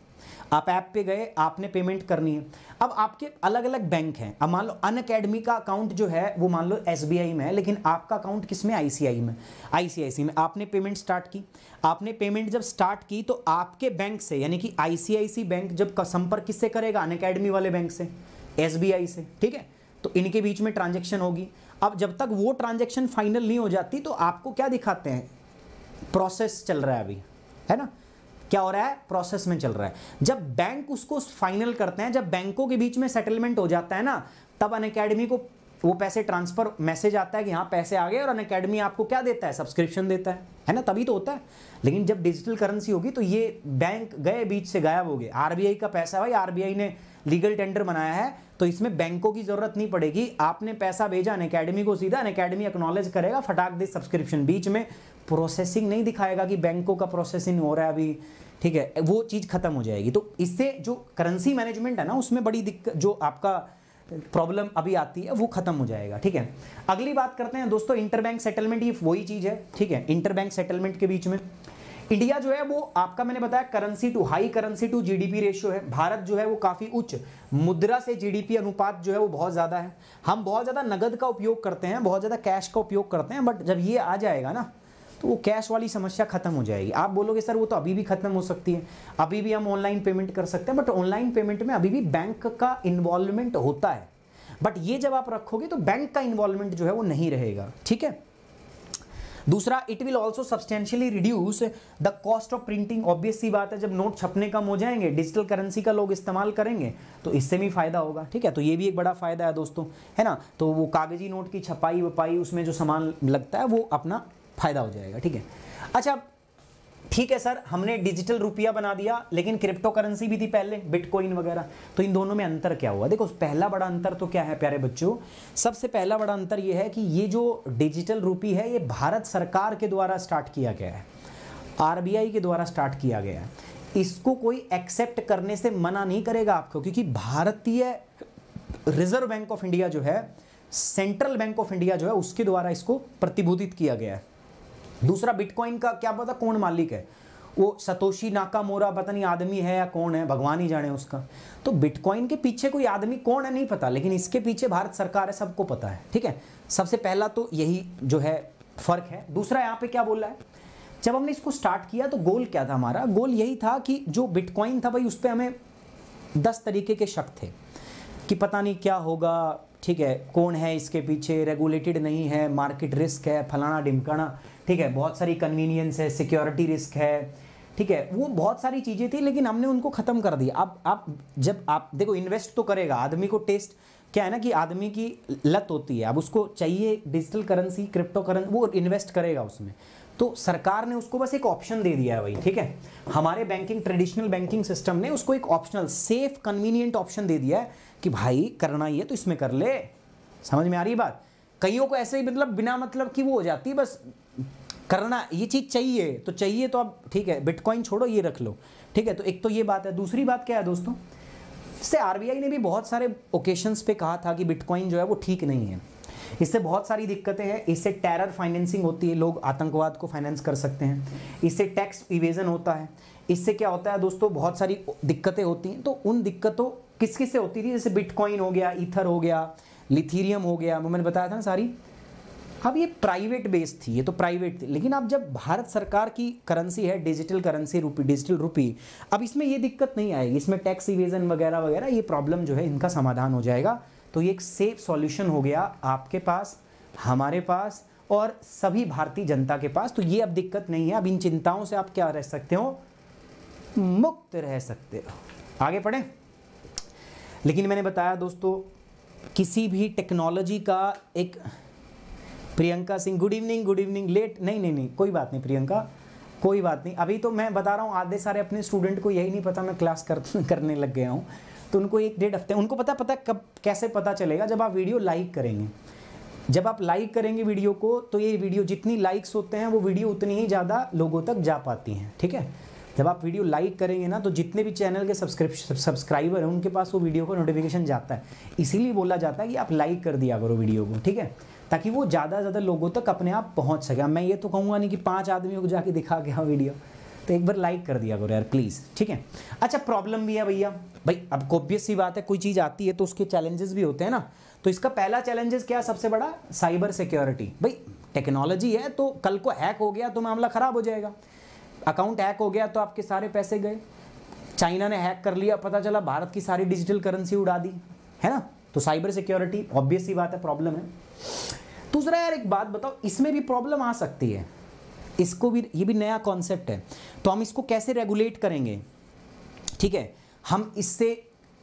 आप ऐप पे गए आपने पेमेंट करनी है अब आपके अलग अलग बैंक हैं अब मान लो अन अकेडमी का अकाउंट जो है वो मान लो एस में है लेकिन आपका अकाउंट किस में आई में आई में आपने पेमेंट स्टार्ट की आपने पेमेंट जब स्टार्ट की तो आपके बैंक से यानी कि आई बैंक जब संपर्क किससे करेगा अन अकेडमी वाले बैंक से एस से ठीक है तो इनके बीच में ट्रांजेक्शन होगी अब जब तक वो ट्रांजेक्शन फाइनल नहीं हो जाती तो आपको क्या दिखाते हैं प्रोसेस चल रहा है अभी है ना क्या हो रहा है प्रोसेस में चल रहा है जब बैंक उसको फाइनल करते हैं जब बैंकों के बीच में सेटलमेंट हो जाता है ना तब अन को वो पैसे ट्रांसफर मैसेज आता है कि हाँ पैसे आ गए और अन अकेडमी आपको क्या देता है सब्सक्रिप्शन देता है है ना तभी तो होता है लेकिन जब डिजिटल करेंसी होगी तो ये बैंक गए बीच से गायब हो गए आरबीआई का पैसा भाई आरबीआई ने लीगल टेंडर बनाया है तो इसमें बैंकों की जरूरत नहीं पड़ेगी आपने पैसा भेजा अन अकेडमी को सीधा अन अकेडमी एक्नोलेज करेगा फटाक दे सब्सक्रिप्शन बीच में प्रोसेसिंग नहीं दिखाएगा कि बैंकों का प्रोसेसिंग हो रहा है अभी ठीक है वो चीज़ खत्म हो जाएगी तो इससे जो करेंसी मैनेजमेंट है ना उसमें बड़ी दिक्कत जो आपका प्रॉब्लम अभी आती है वो खत्म हो जाएगा ठीक है अगली बात करते हैं दोस्तों इंटरबैंक सेटलमेंट ये वही चीज़ है ठीक है इंटरबैंक सेटलमेंट के बीच में इंडिया जो है वो आपका मैंने बताया currency to high currency to GDP ratio है भारत जो है वो काफ़ी उच्च मुद्रा से जीडीपी अनुपात जो है वो बहुत ज़्यादा है हम बहुत ज़्यादा नगद का उपयोग करते हैं बहुत ज़्यादा कैश का उपयोग करते हैं बट जब ये आ जाएगा ना तो वो कैश वाली समस्या खत्म हो जाएगी आप बोलोगे सर वो तो अभी भी खत्म हो सकती है अभी भी हम ऑनलाइन पेमेंट कर सकते हैं बट ऑनलाइन पेमेंट में अभी भी बैंक का इन्वॉल्वमेंट होता है बट ये जब आप रखोगे तो बैंक का इन्वॉल्वमेंट जो है वो नहीं रहेगा ठीक है दूसरा it will also substantially reduce the cost of printing obvious सी बात है जब नोट छपने कम हो जाएंगे डिजिटल करेंसी का लोग इस्तेमाल करेंगे तो इससे भी फायदा होगा ठीक है तो ये भी एक बड़ा फायदा है दोस्तों है ना तो वो कागजी नोट की छपाई वपाई उसमें जो सामान लगता है वो अपना फ़ायदा हो जाएगा ठीक है अच्छा ठीक है सर हमने डिजिटल रुपया बना दिया लेकिन क्रिप्टो करेंसी भी थी पहले बिटकॉइन वगैरह तो इन दोनों में अंतर क्या हुआ देखो पहला बड़ा अंतर तो क्या है प्यारे बच्चों सबसे पहला बड़ा अंतर यह है कि ये जो डिजिटल रूपी है ये भारत सरकार के द्वारा स्टार्ट किया गया है आरबीआई के द्वारा स्टार्ट किया गया है इसको कोई एक्सेप्ट करने से मना नहीं करेगा आपको क्योंकि भारतीय रिजर्व बैंक ऑफ इंडिया जो है सेंट्रल बैंक ऑफ इंडिया जो है उसके द्वारा इसको प्रतिबोधित किया गया है दूसरा बिटकॉइन का क्या पता कौन मालिक है वो सतोशी नाका मोरा पता नहीं आदमी है या कौन है भगवान ही जाने उसका तो बिटकॉइन के पीछे कोई आदमी कौन है नहीं पता लेकिन इसके पीछे भारत सरकार है सबको पता है ठीक है सबसे पहला तो यही जो है फर्क है दूसरा यहाँ पे क्या बोल रहा है जब हमने इसको स्टार्ट किया तो गोल क्या था हमारा गोल यही था कि जो बिटकॉइन था भाई उस पर हमें दस तरीके के शक थे कि पता नहीं क्या होगा ठीक है कौन है इसके पीछे रेगुलेटेड नहीं है मार्केट रिस्क है फलाना डिमकाना ठीक है बहुत सारी कन्वीनियंस है सिक्योरिटी रिस्क है ठीक है वो बहुत सारी चीज़ें थी लेकिन हमने उनको ख़त्म कर दिया अब आप जब आप देखो इन्वेस्ट तो करेगा आदमी को टेस्ट क्या है ना कि आदमी की लत होती है अब उसको चाहिए डिजिटल करेंसी क्रिप्टो करेंसी वो इन्वेस्ट करेगा उसमें तो सरकार ने उसको बस एक ऑप्शन दे दिया है भाई ठीक है हमारे बैंकिंग ट्रेडिशनल बैंकिंग सिस्टम ने उसको एक ऑप्शनल सेफ कन्वीनियंट ऑप्शन दे दिया है कि भाई करना ही है तो इसमें कर ले समझ में आ रही बात कईयों को ऐसे ही मतलब बिना मतलब कि वो हो जाती है बस करना ये चीज़ चाहिए तो चाहिए तो आप ठीक है बिटकॉइन छोड़ो ये रख लो ठीक है तो एक तो ये बात है दूसरी बात क्या है दोस्तों इससे आर ने भी बहुत सारे ओकेशंस पे कहा था कि बिटकॉइन जो है वो ठीक नहीं है इससे बहुत सारी दिक्कतें हैं इससे टेरर फाइनेंसिंग होती है लोग आतंकवाद को फाइनेंस कर सकते हैं इससे टैक्स इवेजन होता है इससे क्या होता है दोस्तों बहुत सारी दिक्कतें होती हैं तो उन दिक्कतों किस किस से होती थी जैसे बिटकॉइन हो गया इथर हो गया लिथीरियम हो गया मैंने बताया था ना सारी अब ये प्राइवेट बेस थी ये तो प्राइवेट थी लेकिन अब जब भारत सरकार की करेंसी है डिजिटल करेंसी रूपी डिजिटल रूपी अब इसमें ये दिक्कत नहीं आएगी इसमें टैक्स इवेजन वगैरह वगैरह ये प्रॉब्लम जो है इनका समाधान हो जाएगा तो ये एक सेफ सॉल्यूशन हो गया आपके पास हमारे पास और सभी भारतीय जनता के पास तो ये अब दिक्कत नहीं है अब इन चिंताओं से आप क्या रह सकते हो मुक्त रह सकते हो आगे पढ़े लेकिन मैंने बताया दोस्तों किसी भी टेक्नोलॉजी का एक Priyanka Singh good evening good evening late नहीं नहीं नहीं कोई बात नहीं प्रियंका कोई बात नहीं अभी तो मैं बता रहा हूँ आधे सारे अपने स्टूडेंट को यही नहीं पता मैं क्लास कर, करने लग गया हूँ तो उनको एक डेढ़ हफ्ते उनको पता पता कब कैसे पता चलेगा जब आप वीडियो लाइक करेंगे जब आप लाइक करेंगे वीडियो को तो ये वीडियो जितनी लाइक्स होते हैं वो वीडियो उतनी ही ज़्यादा लोगों तक जा पाती हैं ठीक है जब आप वीडियो लाइक करेंगे ना तो जितने भी चैनल के सब्सक्रिप्शन सब्सक्राइबर हैं उनके पास वो वीडियो का नोटिफिकेशन जाता है इसीलिए बोला जाता है कि आप लाइक कर दिया करो वीडियो को ठीक है ताकि वो ज़्यादा से ज़्यादा लोगों तक अपने आप पहुँच सके मैं ये तो कहूँगा नहीं कि पाँच आदमियों को जाके दिखा गया वीडियो तो एक बार लाइक कर दिया करो यार प्लीज़ ठीक है अच्छा प्रॉब्लम भी है भैया भाई अब कॉपियस सी बात है कोई चीज़ आती है तो उसके चैलेंजेस भी होते हैं ना तो इसका पहला चैलेंजेस क्या है सबसे बड़ा साइबर सिक्योरिटी भाई टेक्नोलॉजी है तो कल को हैक हो गया तो मामला ख़राब हो जाएगा अकाउंट हैक हो गया तो आपके सारे पैसे गए चाइना ने हैक कर लिया पता चला भारत की सारी डिजिटल करेंसी उड़ा दी है ना तो साइबर सिक्योरिटी ऑब्वियस सी बात है प्रॉब्लम है दूसरा यार एक बात बताओ इसमें भी प्रॉब्लम आ सकती है इसको भी ये भी नया कॉन्सेप्ट है तो हम इसको कैसे रेगुलेट करेंगे ठीक है हम इससे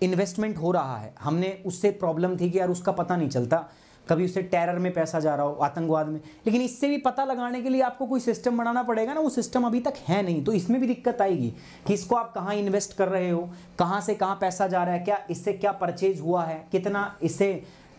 इन्वेस्टमेंट हो रहा है हमने उससे प्रॉब्लम थी कि यार उसका पता नहीं चलता कभी उससे टेरर में पैसा जा रहा हो आतंकवाद में लेकिन इससे भी पता लगाने के लिए आपको कोई सिस्टम बनाना पड़ेगा ना वो सिस्टम अभी तक है नहीं तो इसमें भी दिक्कत आएगी कि इसको आप कहाँ इन्वेस्ट कर रहे हो कहाँ से कहाँ पैसा जा रहा है क्या इससे क्या परचेज हुआ है कितना इससे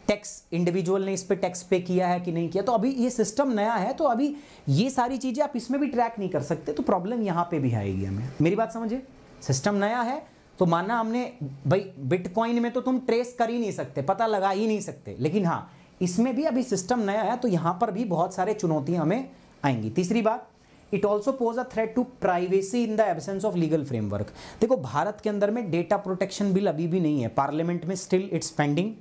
टैक्स इंडिविजुअल ने इस पर टैक्स पे किया है कि नहीं किया तो अभी ये सिस्टम नया है तो अभी ये सारी चीज़ें आप इसमें भी ट्रैक नहीं कर सकते तो प्रॉब्लम यहाँ पे भी आएगी हमें मेरी बात समझिए सिस्टम नया है तो माना हमने भाई बिटकॉइन में तो तुम ट्रेस कर ही नहीं सकते पता लगा ही नहीं सकते लेकिन हाँ इसमें भी अभी सिस्टम नया है तो यहाँ पर भी बहुत सारे चुनौतियाँ हमें आएंगी तीसरी बात it also pose a threat to privacy in the absence of legal framework देखो भारत के अंदर में डेटा प्रोटेक्शन बिल अभी भी नहीं है पार्लियामेंट में स्टिल इट्स पेंडिंग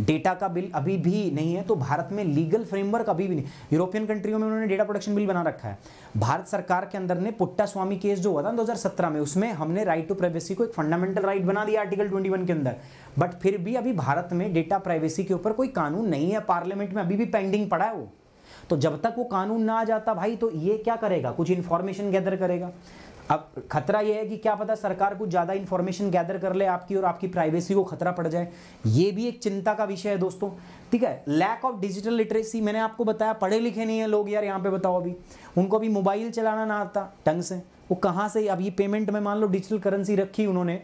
डेटा का बिल अभी भी नहीं है तो भारत में लीगल फ्रेमवर्क अभी भी नहीं यूरोपियन कंट्रियों में उन्होंने डेटा प्रोटेक्शन बिल बना रखा है भारत सरकार के अंदर ने पुट्टा स्वामी केस जो हुआ था 2017 में उसमें हमने राइट टू प्राइवेसी को एक फंडामेंटल राइट बना दिया आर्टिकल 21 के अंदर बट फिर भी अभी भारत में डेटा प्राइवेसी के ऊपर कोई कानून नहीं है पार्लियामेंट में अभी भी पेंडिंग पड़ा है वो तो जब तक वो कानून ना आ जाता भाई तो ये क्या करेगा कुछ इन्फॉर्मेशन गैदर करेगा अब खतरा यह है कि क्या पता सरकार कुछ ज़्यादा इन्फॉर्मेशन गैदर कर ले आपकी और आपकी प्राइवेसी को खतरा पड़ जाए ये भी एक चिंता का विषय है दोस्तों ठीक है लैक ऑफ डिजिटल लिटरेसी मैंने आपको बताया पढ़े लिखे नहीं है लोग यार यहाँ पे बताओ अभी उनको अभी मोबाइल चलाना ना आता ढंग से वो कहाँ से अब ये पेमेंट में मान लो डिजिटल करेंसी रखी उन्होंने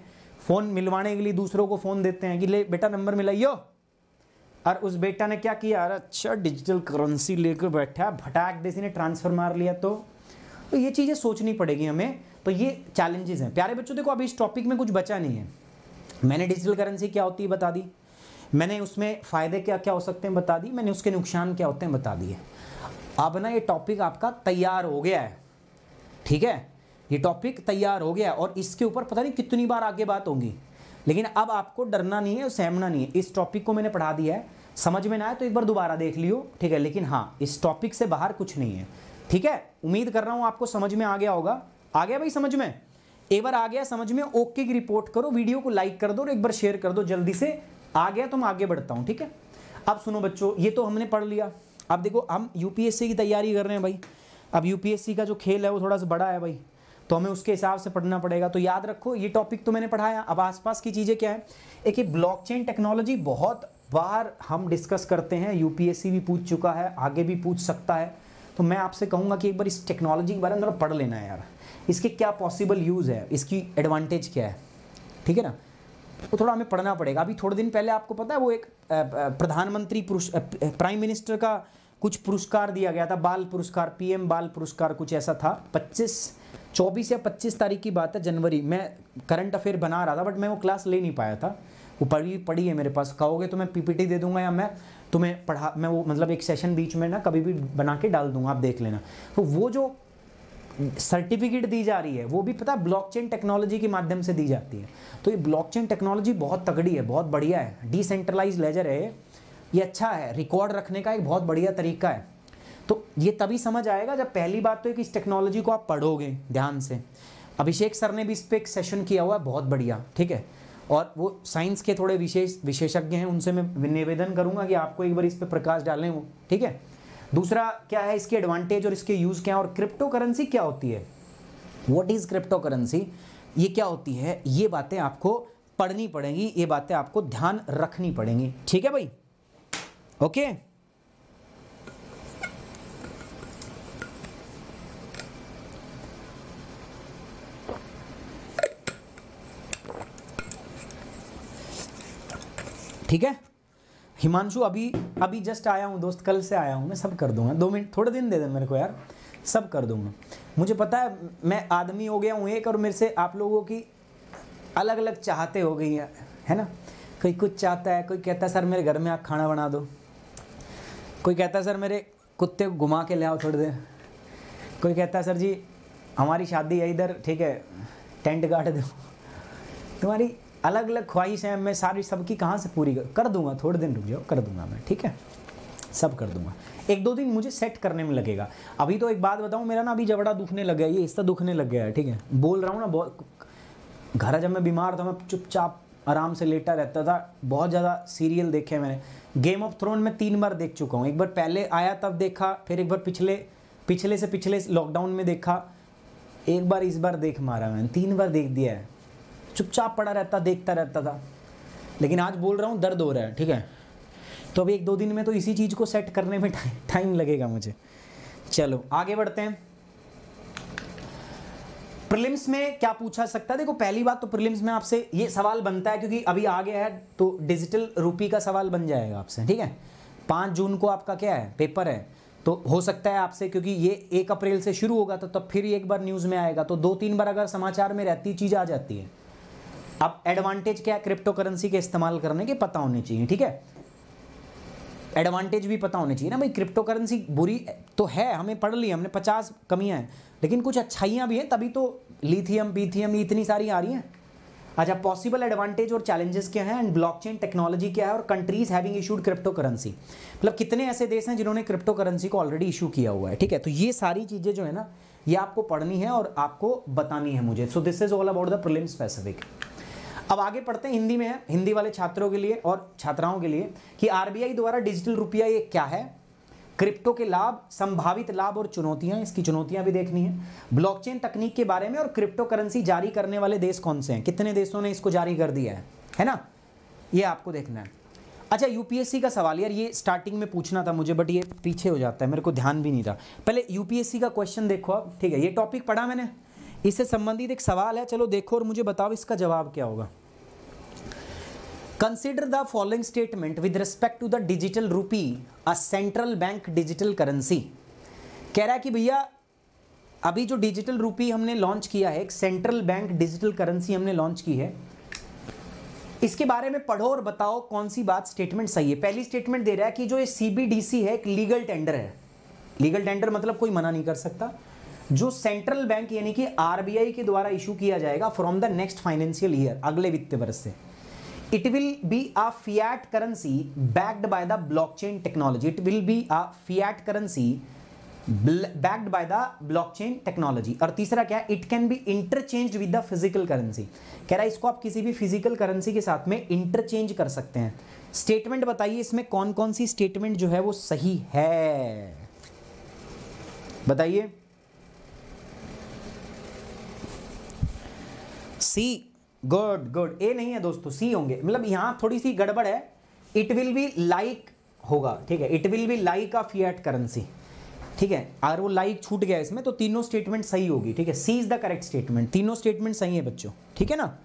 फ़ोन मिलवाने के लिए दूसरों को फ़ोन देते हैं कि ले बेटा नंबर मिलाइयो और उस बेटा ने क्या किया अरे अच्छा डिजिटल करेंसी लेकर बैठा भटाक देसी ने ट्रांसफ़र मार लिया तो, तो ये चीज़ें सोचनी पड़ेगी हमें तो ये चैलेंजेस हैं प्यारे बच्चों देखो अभी इस टॉपिक में कुछ बचा नहीं है मैंने डिजिटल करेंसी क्या होती है बता दी मैंने उसमें फ़ायदे क्या क्या हो सकते हैं बता दी मैंने उसके नुकसान क्या होते हैं बता दिए अब ना ये टॉपिक आपका तैयार हो गया है ठीक है ये टॉपिक तैयार हो गया और इसके ऊपर पता नहीं कितनी बार आगे बात होगी लेकिन अब आपको डरना नहीं है और सहमना नहीं है इस टॉपिक को मैंने पढ़ा दिया है समझ में ना आए तो एक बार दोबारा देख लियो ठीक है लेकिन हाँ इस टॉपिक से बाहर कुछ नहीं है ठीक है उम्मीद कर रहा हूँ आपको समझ में आ गया होगा आ गया भाई समझ में एक बार आ गया समझ में ओके की रिपोर्ट करो वीडियो को लाइक कर दो और एक बार शेयर कर दो जल्दी से आ गया तो मैं आगे बढ़ता हूँ ठीक है अब सुनो बच्चों ये तो हमने पढ़ लिया अब देखो हम यूपीएससी की तैयारी कर रहे हैं भाई अब यूपीएससी का जो खेल है वो थोड़ा सा बड़ा है भाई तो हमें उसके हिसाब से पढ़ना पड़ेगा तो याद रखो ये टॉपिक तो मैंने पढ़ाया अब आसपास की चीज़ें क्या है एक ये चेन टेक्नोलॉजी बहुत बार हम डिस्कस करते हैं यूपीएससी भी पूछ चुका है आगे भी पूछ सकता है तो मैं आपसे कहूँगा कि एक बार इस टेक्नोलॉजी के बारे में थोड़ा पढ़ लेना है यार इसके क्या पॉसिबल यूज़ है इसकी एडवांटेज क्या है ठीक है ना वो थोड़ा हमें पढ़ना पड़ेगा अभी थोड़े दिन पहले आपको पता है वो एक प्रधानमंत्री प्राइम मिनिस्टर का कुछ पुरस्कार दिया गया था बाल पुरस्कार पीएम बाल पुरस्कार कुछ ऐसा था 25 24 या 25 तारीख की बात है जनवरी मैं करंट अफेयर बना रहा था बट मैं वो क्लास ले नहीं पाया था वो पढ़ी पढ़ी है मेरे पास कहोगे तो मैं पीपीटी दे दूंगा या मैं तुम्हें पढ़ा मैं वो मतलब एक सेशन बीच में ना कभी भी बना के डाल दूंगा आप देख लेना तो वो जो सर्टिफिकेट दी जा रही है वो भी पता है ब्लॉकचेन टेक्नोलॉजी के माध्यम से दी जाती है तो ये ब्लॉकचेन टेक्नोलॉजी बहुत तगड़ी है बहुत बढ़िया है डिसेंट्रलाइज लेजर है ये अच्छा है रिकॉर्ड रखने का एक बहुत बढ़िया तरीका है तो ये तभी समझ आएगा जब पहली बात तो एक इस टेक्नोलॉजी को आप पढ़ोगे ध्यान से अभिषेक सर ने भी इस पर एक सेशन किया हुआ है बहुत बढ़िया ठीक है और वो साइंस के थोड़े विशेष विशेषज्ञ हैं उनसे मैं निवेदन करूँगा कि आपको एक बार इस पर प्रकाश डालें वो ठीक है दूसरा क्या है इसके एडवांटेज और इसके यूज़ क्या है और क्रिप्टो करेंसी क्या होती है वट इज़ क्रिप्टो करेंसी ये क्या होती है ये बातें आपको पढ़नी पड़ेंगी ये बातें आपको ध्यान रखनी पड़ेंगी ठीक है भाई ओके ठीक है हिमांशु अभी अभी जस्ट आया हूँ दोस्त कल से आया हूँ मैं सब कर दूंगा दो मिनट थोड़े दिन दे दें मेरे को यार सब कर दूंगा मुझे पता है मैं आदमी हो गया हूँ एक और मेरे से आप लोगों की अलग अलग चाहते हो गई हैं है ना कोई कुछ चाहता है कोई कहता है सर मेरे घर में आप खाना बना दो कोई कहता है सर मेरे कुत्ते को घुमा के ले आओ थोड़ी देर कोई कहता है सर जी हमारी शादी है इधर ठीक है टेंट गाड़ दो तुम्हारी अलग अलग ख्वाहिश हैं मैं सारी सबकी कहाँ से पूरी कर, कर दूंगा थोड़े दिन रुक जाओ कर दूंगा मैं ठीक है सब कर दूंगा एक दो दिन मुझे सेट करने में लगेगा अभी तो एक बात बताऊँ मेरा ना अभी जबड़ा दुखने लग गया ये हिस्सा दुखने लग गया है ठीक है बोल रहा हूँ ना बहुत घर जब मैं बीमार था मैं चुपचाप आराम से लेटा रहता था बहुत ज़्यादा सीरियल देखे मैंने गेम ऑफ थ्रोन में तीन बार देख चुका हूँ एक बार पहले आया तब देखा फिर एक बार पिछले पिछले से पिछले लॉकडाउन में देखा एक बार इस बार देख मारा मैंने तीन बार देख दिया है चुपचाप पड़ा रहता देखता रहता था लेकिन आज बोल रहा हूँ दर्द हो रहा है ठीक है तो अभी एक दो दिन में तो इसी चीज़ को सेट करने में टाइम लगेगा मुझे चलो आगे बढ़ते हैं प्रिलिम्स में क्या पूछा सकता है देखो पहली बात तो प्रिलिम्स में आपसे ये सवाल बनता है क्योंकि अभी आ गया है तो डिजिटल रूपी का सवाल बन जाएगा आपसे ठीक है पाँच जून को आपका क्या है पेपर है तो हो सकता है आपसे क्योंकि ये एक अप्रैल से शुरू होगा तो तब फिर एक बार न्यूज़ में आएगा तो दो तीन बार अगर समाचार में रहती चीज़ आ जाती है अब एडवांटेज क्या है क्रिप्टो करेंसी के इस्तेमाल करने के पता होने चाहिए ठीक है एडवांटेज भी पता होने चाहिए ना भाई क्रिप्टो करेंसी बुरी तो है हमें पढ़ ली हमने पचास कमियां हैं लेकिन कुछ अच्छाइयाँ भी हैं तभी तो लिथियम बीथियम इतनी सारी आ रही हैं अच्छा पॉसिबल एडवांटेज और चैलेंजेस क्या हैं एंड ब्लॉकचेन टेक्नोलॉजी क्या है और countries having issued crypto currency मतलब कितने ऐसे देश हैं जिन्होंने क्रिप्टो करेंसी को ऑलरेडी इशू किया हुआ है ठीक है तो ये सारी चीज़ें जो है ना ये आपको पढ़नी है और आपको बतानी है मुझे so this is all about the prelim specific अब आगे पढ़ते हैं हिंदी में है हिंदी वाले छात्रों के लिए और छात्राओं के लिए कि आरबीआई द्वारा डिजिटल रुपया ये क्या है क्रिप्टो के लाभ संभावित लाभ और चुनौतियां इसकी चुनौतियां भी देखनी है ब्लॉकचेन तकनीक के बारे में और क्रिप्टो करेंसी जारी करने वाले देश कौन से हैं कितने देशों ने इसको जारी कर दिया है है ना ये आपको देखना है अच्छा यूपीएससी का सवाल यार ये स्टार्टिंग में पूछना था मुझे बट ये पीछे हो जाता है मेरे को ध्यान भी नहीं था पहले यूपीएससी का क्वेश्चन देखो आप ठीक है ये टॉपिक पढ़ा मैंने इससे संबंधित एक सवाल है चलो देखो और मुझे बताओ इसका जवाब क्या होगा consider the following statement with respect to the digital rupee a central bank digital currency कह रहा है कि भैया अभी जो डिजिटल रूपी हमने लॉन्च किया है एक सेंट्रल बैंक डिजिटल करेंसी हमने लॉन्च की है इसके बारे में पढ़ो और बताओ कौन सी बात स्टेटमेंट सही है पहली स्टेटमेंट दे रहा है कि जो ये सीबीडीसी है एक लीगल टेंडर है लीगल टेंडर मतलब कोई मना नहीं कर सकता जो सेंट्रल बैंक यानी कि आरबीआई के द्वारा इशू किया जाएगा from the next financial year अगले वित्तीय वर्ष से it will be a fiat currency backed by the blockchain technology it will be a fiat currency backed by the blockchain technology और तीसरा क्या है it can be interchange with the physical currency कह रहा है इसको आप किसी भी फिजिकल करेंसी के साथ में इंटरचेंज कर सकते हैं स्टेटमेंट बताइए इसमें कौन कौन सी स्टेटमेंट जो है वो सही है बताइए सी गुड गुड ए नहीं है दोस्तों सी होंगे मतलब यहाँ थोड़ी सी गड़बड़ है इट विल बी लाइक होगा ठीक है it will be like a fiat currency ठीक है अगर वो लाइक छूट गया इसमें तो तीनों स्टेटमेंट सही होगी ठीक है C is the correct statement तीनों स्टेटमेंट सही है बच्चों ठीक है ना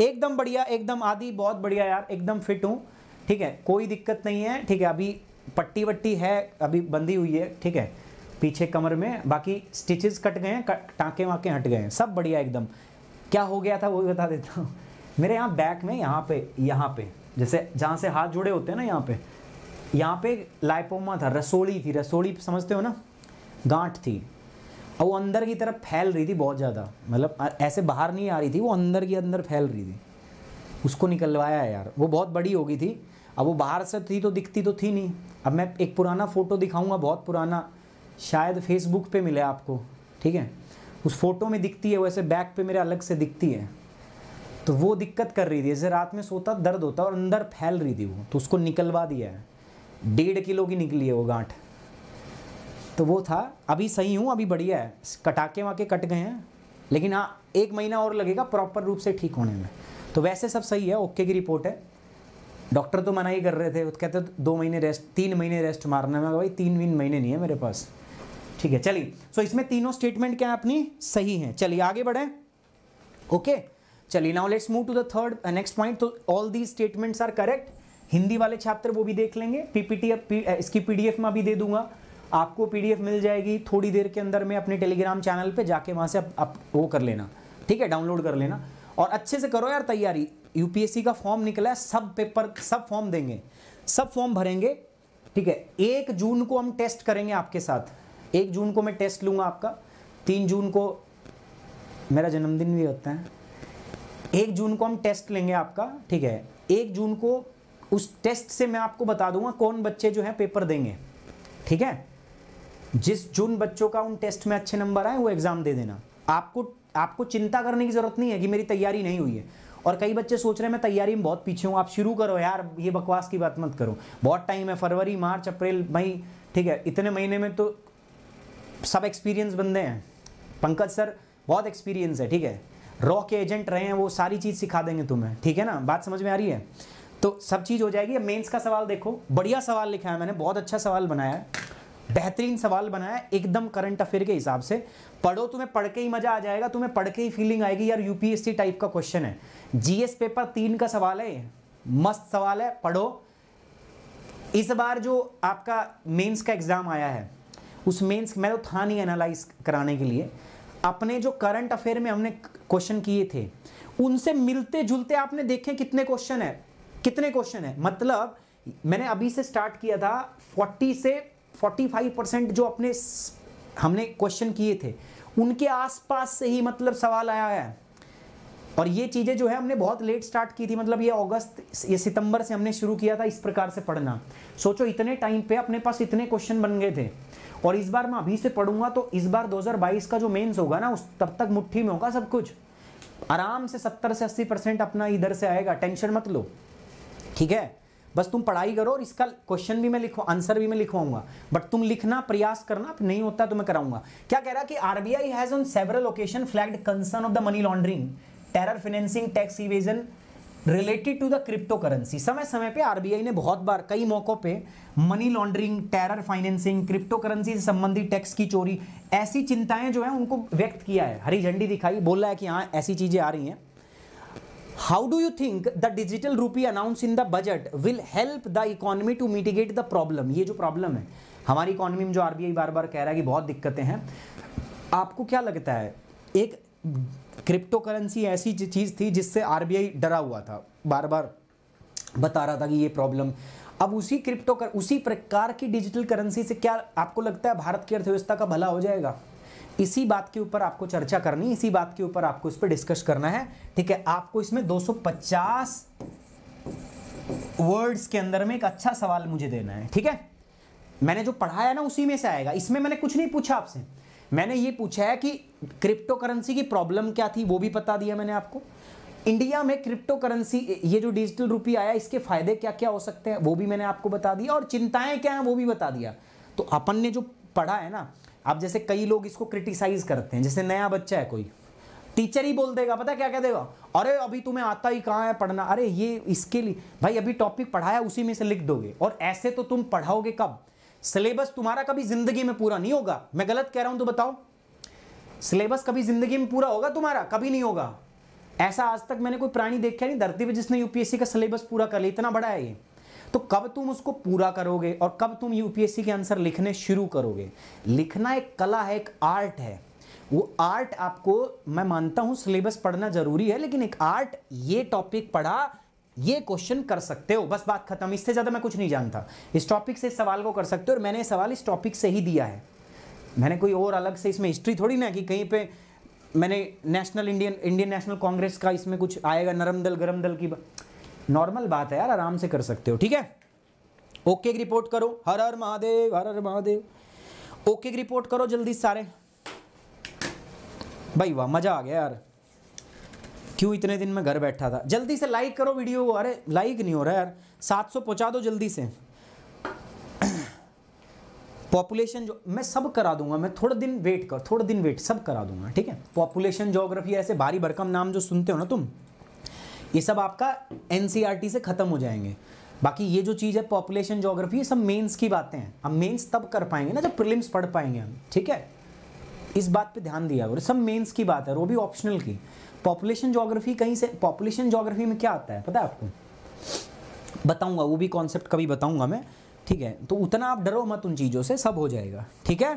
एकदम बढ़िया एकदम आदि बहुत बढ़िया यार एकदम फिट हूँ ठीक है कोई दिक्कत नहीं है ठीक है अभी पट्टी वट्टी है अभी बंदी हुई है ठीक है पीछे कमर में बाकी स्टिचेस कट गए हैं टाँके वाँके हट गए हैं सब बढ़िया एकदम क्या हो गया था वो भी बता देता हूँ मेरे यहाँ बैक में यहाँ पे यहाँ पे जैसे जहाँ से हाथ जुड़े होते हैं ना यहाँ पे यहाँ पे लाइपोमा था रसोड़ी थी रसोड़ी समझते हो ना गांठ थी और वो अंदर की तरफ फैल रही थी बहुत ज़्यादा मतलब ऐसे बाहर नहीं आ रही थी वो अंदर की अंदर फैल रही थी उसको निकलवाया यार वो बहुत बड़ी हो गई थी अब वो बाहर से थी तो दिखती तो थी नहीं अब मैं एक पुराना फ़ोटो दिखाऊंगा बहुत पुराना शायद फेसबुक पे मिले आपको ठीक है उस फोटो में दिखती है वैसे बैक पे मेरे अलग से दिखती है तो वो दिक्कत कर रही थी जैसे रात में सोता दर्द होता और अंदर फैल रही थी वो तो उसको निकलवा दिया है डेढ़ किलो की निकली है वो गांठ तो वो था अभी सही हूँ अभी बढ़िया है कटाके वाके कट गए हैं लेकिन हाँ एक महीना और लगेगा प्रॉपर रूप से ठीक होने में तो वैसे सब सही है ओके की रिपोर्ट है डॉक्टर तो मना ही कर रहे थे कहते दो महीने रेस्ट तीन महीने रेस्ट मारने में भाई तीन वीन महीने नहीं है मेरे पास ठीक है चलिए सो so, इसमें तीनों स्टेटमेंट क्या अपनी सही है चलिए आगे बढ़े ओके चलिए now let's move to the third next point तो all the statements are correct Hindi वाले छात्र वो भी देख लेंगे पीपीटी uh, इसकी पीडीएफ में भी दे दूंगा आपको पीडीएफ मिल जाएगी थोड़ी देर के अंदर में अपने टेलीग्राम चैनल पे जाके वहां से आप, आप वो कर लेना ठीक है डाउनलोड कर लेना और अच्छे से करो यार तैयारी यूपीएससी का फॉर्म निकला है सब पेपर सब फॉर्म देंगे सब फॉर्म भरेंगे ठीक है एक जून को हम टेस्ट करेंगे आपके साथ एक जून को मैं टेस्ट लूंगा आपका तीन जून को मेरा जन्मदिन भी होता है एक जून को हम टेस्ट लेंगे आपका ठीक है एक जून को उस टेस्ट से मैं आपको बता दूंगा कौन बच्चे जो है पेपर देंगे ठीक है जिस जून बच्चों का उन टेस्ट में अच्छे नंबर आए वो एग्ज़ाम दे देना आपको आपको चिंता करने की ज़रूरत नहीं है कि मेरी तैयारी नहीं हुई है और कई बच्चे सोच रहे हैं मैं तैयारी में बहुत पीछे हूँ आप शुरू करो यार ये बकवास की बात मत करो बहुत टाइम है फरवरी मार्च अप्रैल मई ठीक है इतने महीने में तो सब एक्सपीरियंस बंदे हैं पंकज सर बहुत एक्सपीरियंस है ठीक है रॉ के एजेंट रहे हैं वो सारी चीज़ सिखा देंगे तुम्हें ठीक है ना बात समझ में आ रही है तो सब चीज़ हो जाएगी मेंस का सवाल देखो बढ़िया सवाल लिखा है मैंने बहुत अच्छा सवाल बनाया है बेहतरीन सवाल बनाया है एकदम करंट अफेयर के हिसाब से पढ़ो तुम्हें पढ़ के ही मज़ा आ जाएगा तुम्हें पढ़ के ही फीलिंग आएगी यार यूपीएससी टाइप का क्वेश्चन है जीएस पेपर तीन का सवाल है मस्त सवाल है पढ़ो इस बार जो आपका मेन्स का एग्ज़ाम आया है उस मेंस मैं तो था नहीं एनालाइज कराने के लिए अपने जो करंट अफेयर में हमने क्वेश्चन किए थे उनसे मिलते जुलते आपने देखे कितने क्वेश्चन है कितने क्वेश्चन है मतलब मैंने अभी से स्टार्ट किया था 40 से 45 परसेंट जो अपने हमने क्वेश्चन किए थे उनके आसपास से ही मतलब सवाल आया है और ये चीज़ें जो है हमने बहुत लेट स्टार्ट की थी मतलब ये अगस्त ये सितंबर से हमने शुरू किया था इस प्रकार से पढ़ना सोचो इतने टाइम पे अपने पास इतने क्वेश्चन बन गए थे और इस बार मैं अभी से पढ़ूंगा तो इस बार 2022 का जो मेंस होगा ना उस तब तक मुट्ठी में होगा सब कुछ आराम से 70 से 80 परसेंट अपना इधर से आएगा टेंशन मत लो ठीक है बस तुम पढ़ाई करो और इसका क्वेश्चन भी मैं लिखो आंसर भी मैं लिखवाऊंगा बट तुम लिखना प्रयास करना नहीं होता तो मैं कराऊंगा क्या कह रहा कि RBI has on several occasion flagged concern of the money laundering terror financing tax evasion related to the crypto currency समय समय पे आरबीआई ने बहुत बार कई मौक़ों पे money laundering terror financing crypto currency से संबंधित टैक्स की चोरी ऐसी चिंताएं जो है उनको व्यक्त किया है हरी झंडी दिखाई बोल रहा है कि हाँ ऐसी चीज़ें आ रही हैं how do you think the digital rupee announce in the budget will help the economy to mitigate the problem ये जो प्रॉब्लम है हमारी इकोनॉमी में जो आरबीआई बार बार कह रहा है कि बहुत दिक्कतें हैं आपको क्या लगता है एक क्रिप्टो करेंसी ऐसी चीज़ थी जिससे आरबीआई डरा हुआ था बार बार बता रहा था कि ये प्रॉब्लम अब उसी क्रिप्टो कर उसी प्रकार की डिजिटल करेंसी से क्या आपको लगता है भारत की अर्थव्यवस्था का भला हो जाएगा इसी बात के ऊपर आपको चर्चा करनी इसी बात के ऊपर आपको इस पर डिस्कस करना है ठीक है आपको इसमें 250 वर्ड्स के अंदर में एक अच्छा सवाल मुझे देना है ठीक है मैंने जो पढ़ाया ना उसी में से आएगा इसमें मैंने कुछ नहीं पूछा आपसे मैंने ये पूछा है कि क्रिप्टो करेंसी की प्रॉब्लम क्या थी वो भी बता दिया मैंने आपको इंडिया में क्रिप्टो करेंसी ये जो डिजिटल रुपी आया इसके फायदे क्या क्या हो सकते हैं वो भी मैंने आपको बता दिया और चिंताएं क्या हैं वो भी बता दिया तो अपन ने जो पढ़ा है ना आप जैसे कई लोग इसको क्रिटिसाइज करते हैं जैसे नया बच्चा है कोई टीचर ही बोल देगा पता क्या कह देगा अरे अभी तुम्हें आता ही कहाँ है पढ़ना अरे ये इसके लिए भाई अभी टॉपिक पढ़ाया उसी में से लिख दोगे और ऐसे तो तुम पढ़ाओगे कब सिलेबस तुम्हारा कभी जिंदगी में पूरा नहीं होगा मैं गलत कह रहा हूं तो बताओ सिलेबस कभी जिंदगी में पूरा होगा तुम्हारा कभी नहीं होगा ऐसा आज तक मैंने कोई प्राणी देखा नहीं धरती पर जिसने यूपीएससी का सिलेबस पूरा कर लिया इतना बड़ा है ये तो कब तुम उसको पूरा करोगे और कब तुम यूपीएससी के आंसर लिखने शुरू करोगे लिखना एक कला है एक आर्ट है वो आर्ट आपको मैं मानता हूं सिलेबस पढ़ना जरूरी है लेकिन एक आर्ट ये टॉपिक पढ़ा ये क्वेश्चन कर सकते हो बस बात खत्म इससे ज़्यादा मैं कुछ नहीं जानता इस टॉपिक से इस सवाल को कर सकते हो और मैंने ये सवाल इस टॉपिक से ही दिया है मैंने कोई और अलग से इसमें हिस्ट्री थोड़ी ना कि कहीं पे मैंने national Indian Indian national Congress का इसमें कुछ आएगा नरम दल गरम दल की नॉर्मल बात है यार आराम से कर सकते हो ठीक है ओके की रिपोर्ट करो हर हर महादेव हर हर महादेव ओके की रिपोर्ट करो जल्दी सारे भाई वाह मज़ा आ गया यार क्यों इतने दिन में घर बैठा था जल्दी से लाइक करो वीडियो को अरे लाइक नहीं हो रहा यार सात सौ पहुँचा दो जल्दी से पॉपुलेशन जो मैं सब करा दूंगा मैं थोड़े दिन वेट कर थोड़े दिन वेट सब करा दूंगा ठीक है पॉपुलेशन जोग्राफी ऐसे भारी भरकम नाम जो सुनते हो ना तुम ये सब आपका एन e से ख़त्म हो जाएंगे बाकी ये जो चीज़ है पॉपुलेशन जोग्राफी ये सब मेंस की बातें हैं हम मेंस तब कर पाएंगे ना जब प्रिलिम्स पढ़ पाएंगे हम ठीक है इस बात पे ध्यान दिया करो सब मेंस की बात है वो भी ऑप्शनल की पॉपुलेशन जोग्राफी कहीं से पॉपुलेशन जोग्राफी में क्या आता है पता है आपको बताऊंगा वो भी कॉन्सेप्ट कभी बताऊंगा मैं ठीक है तो उतना आप डरो मत उन चीज़ों से सब हो जाएगा ठीक है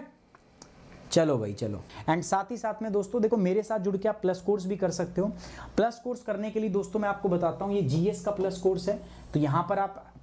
चलो भाई चलो एंड साथ ही साथ में दोस्तों देखो मेरे साथ जुड़ के आप प्लस कोर्स भी कर सकते हो प्लस कोर्स करने के लिए दोस्तों मैं आपको बताता हूँ ये जीएस का प्लस कोर्स है तो यहाँ पर आप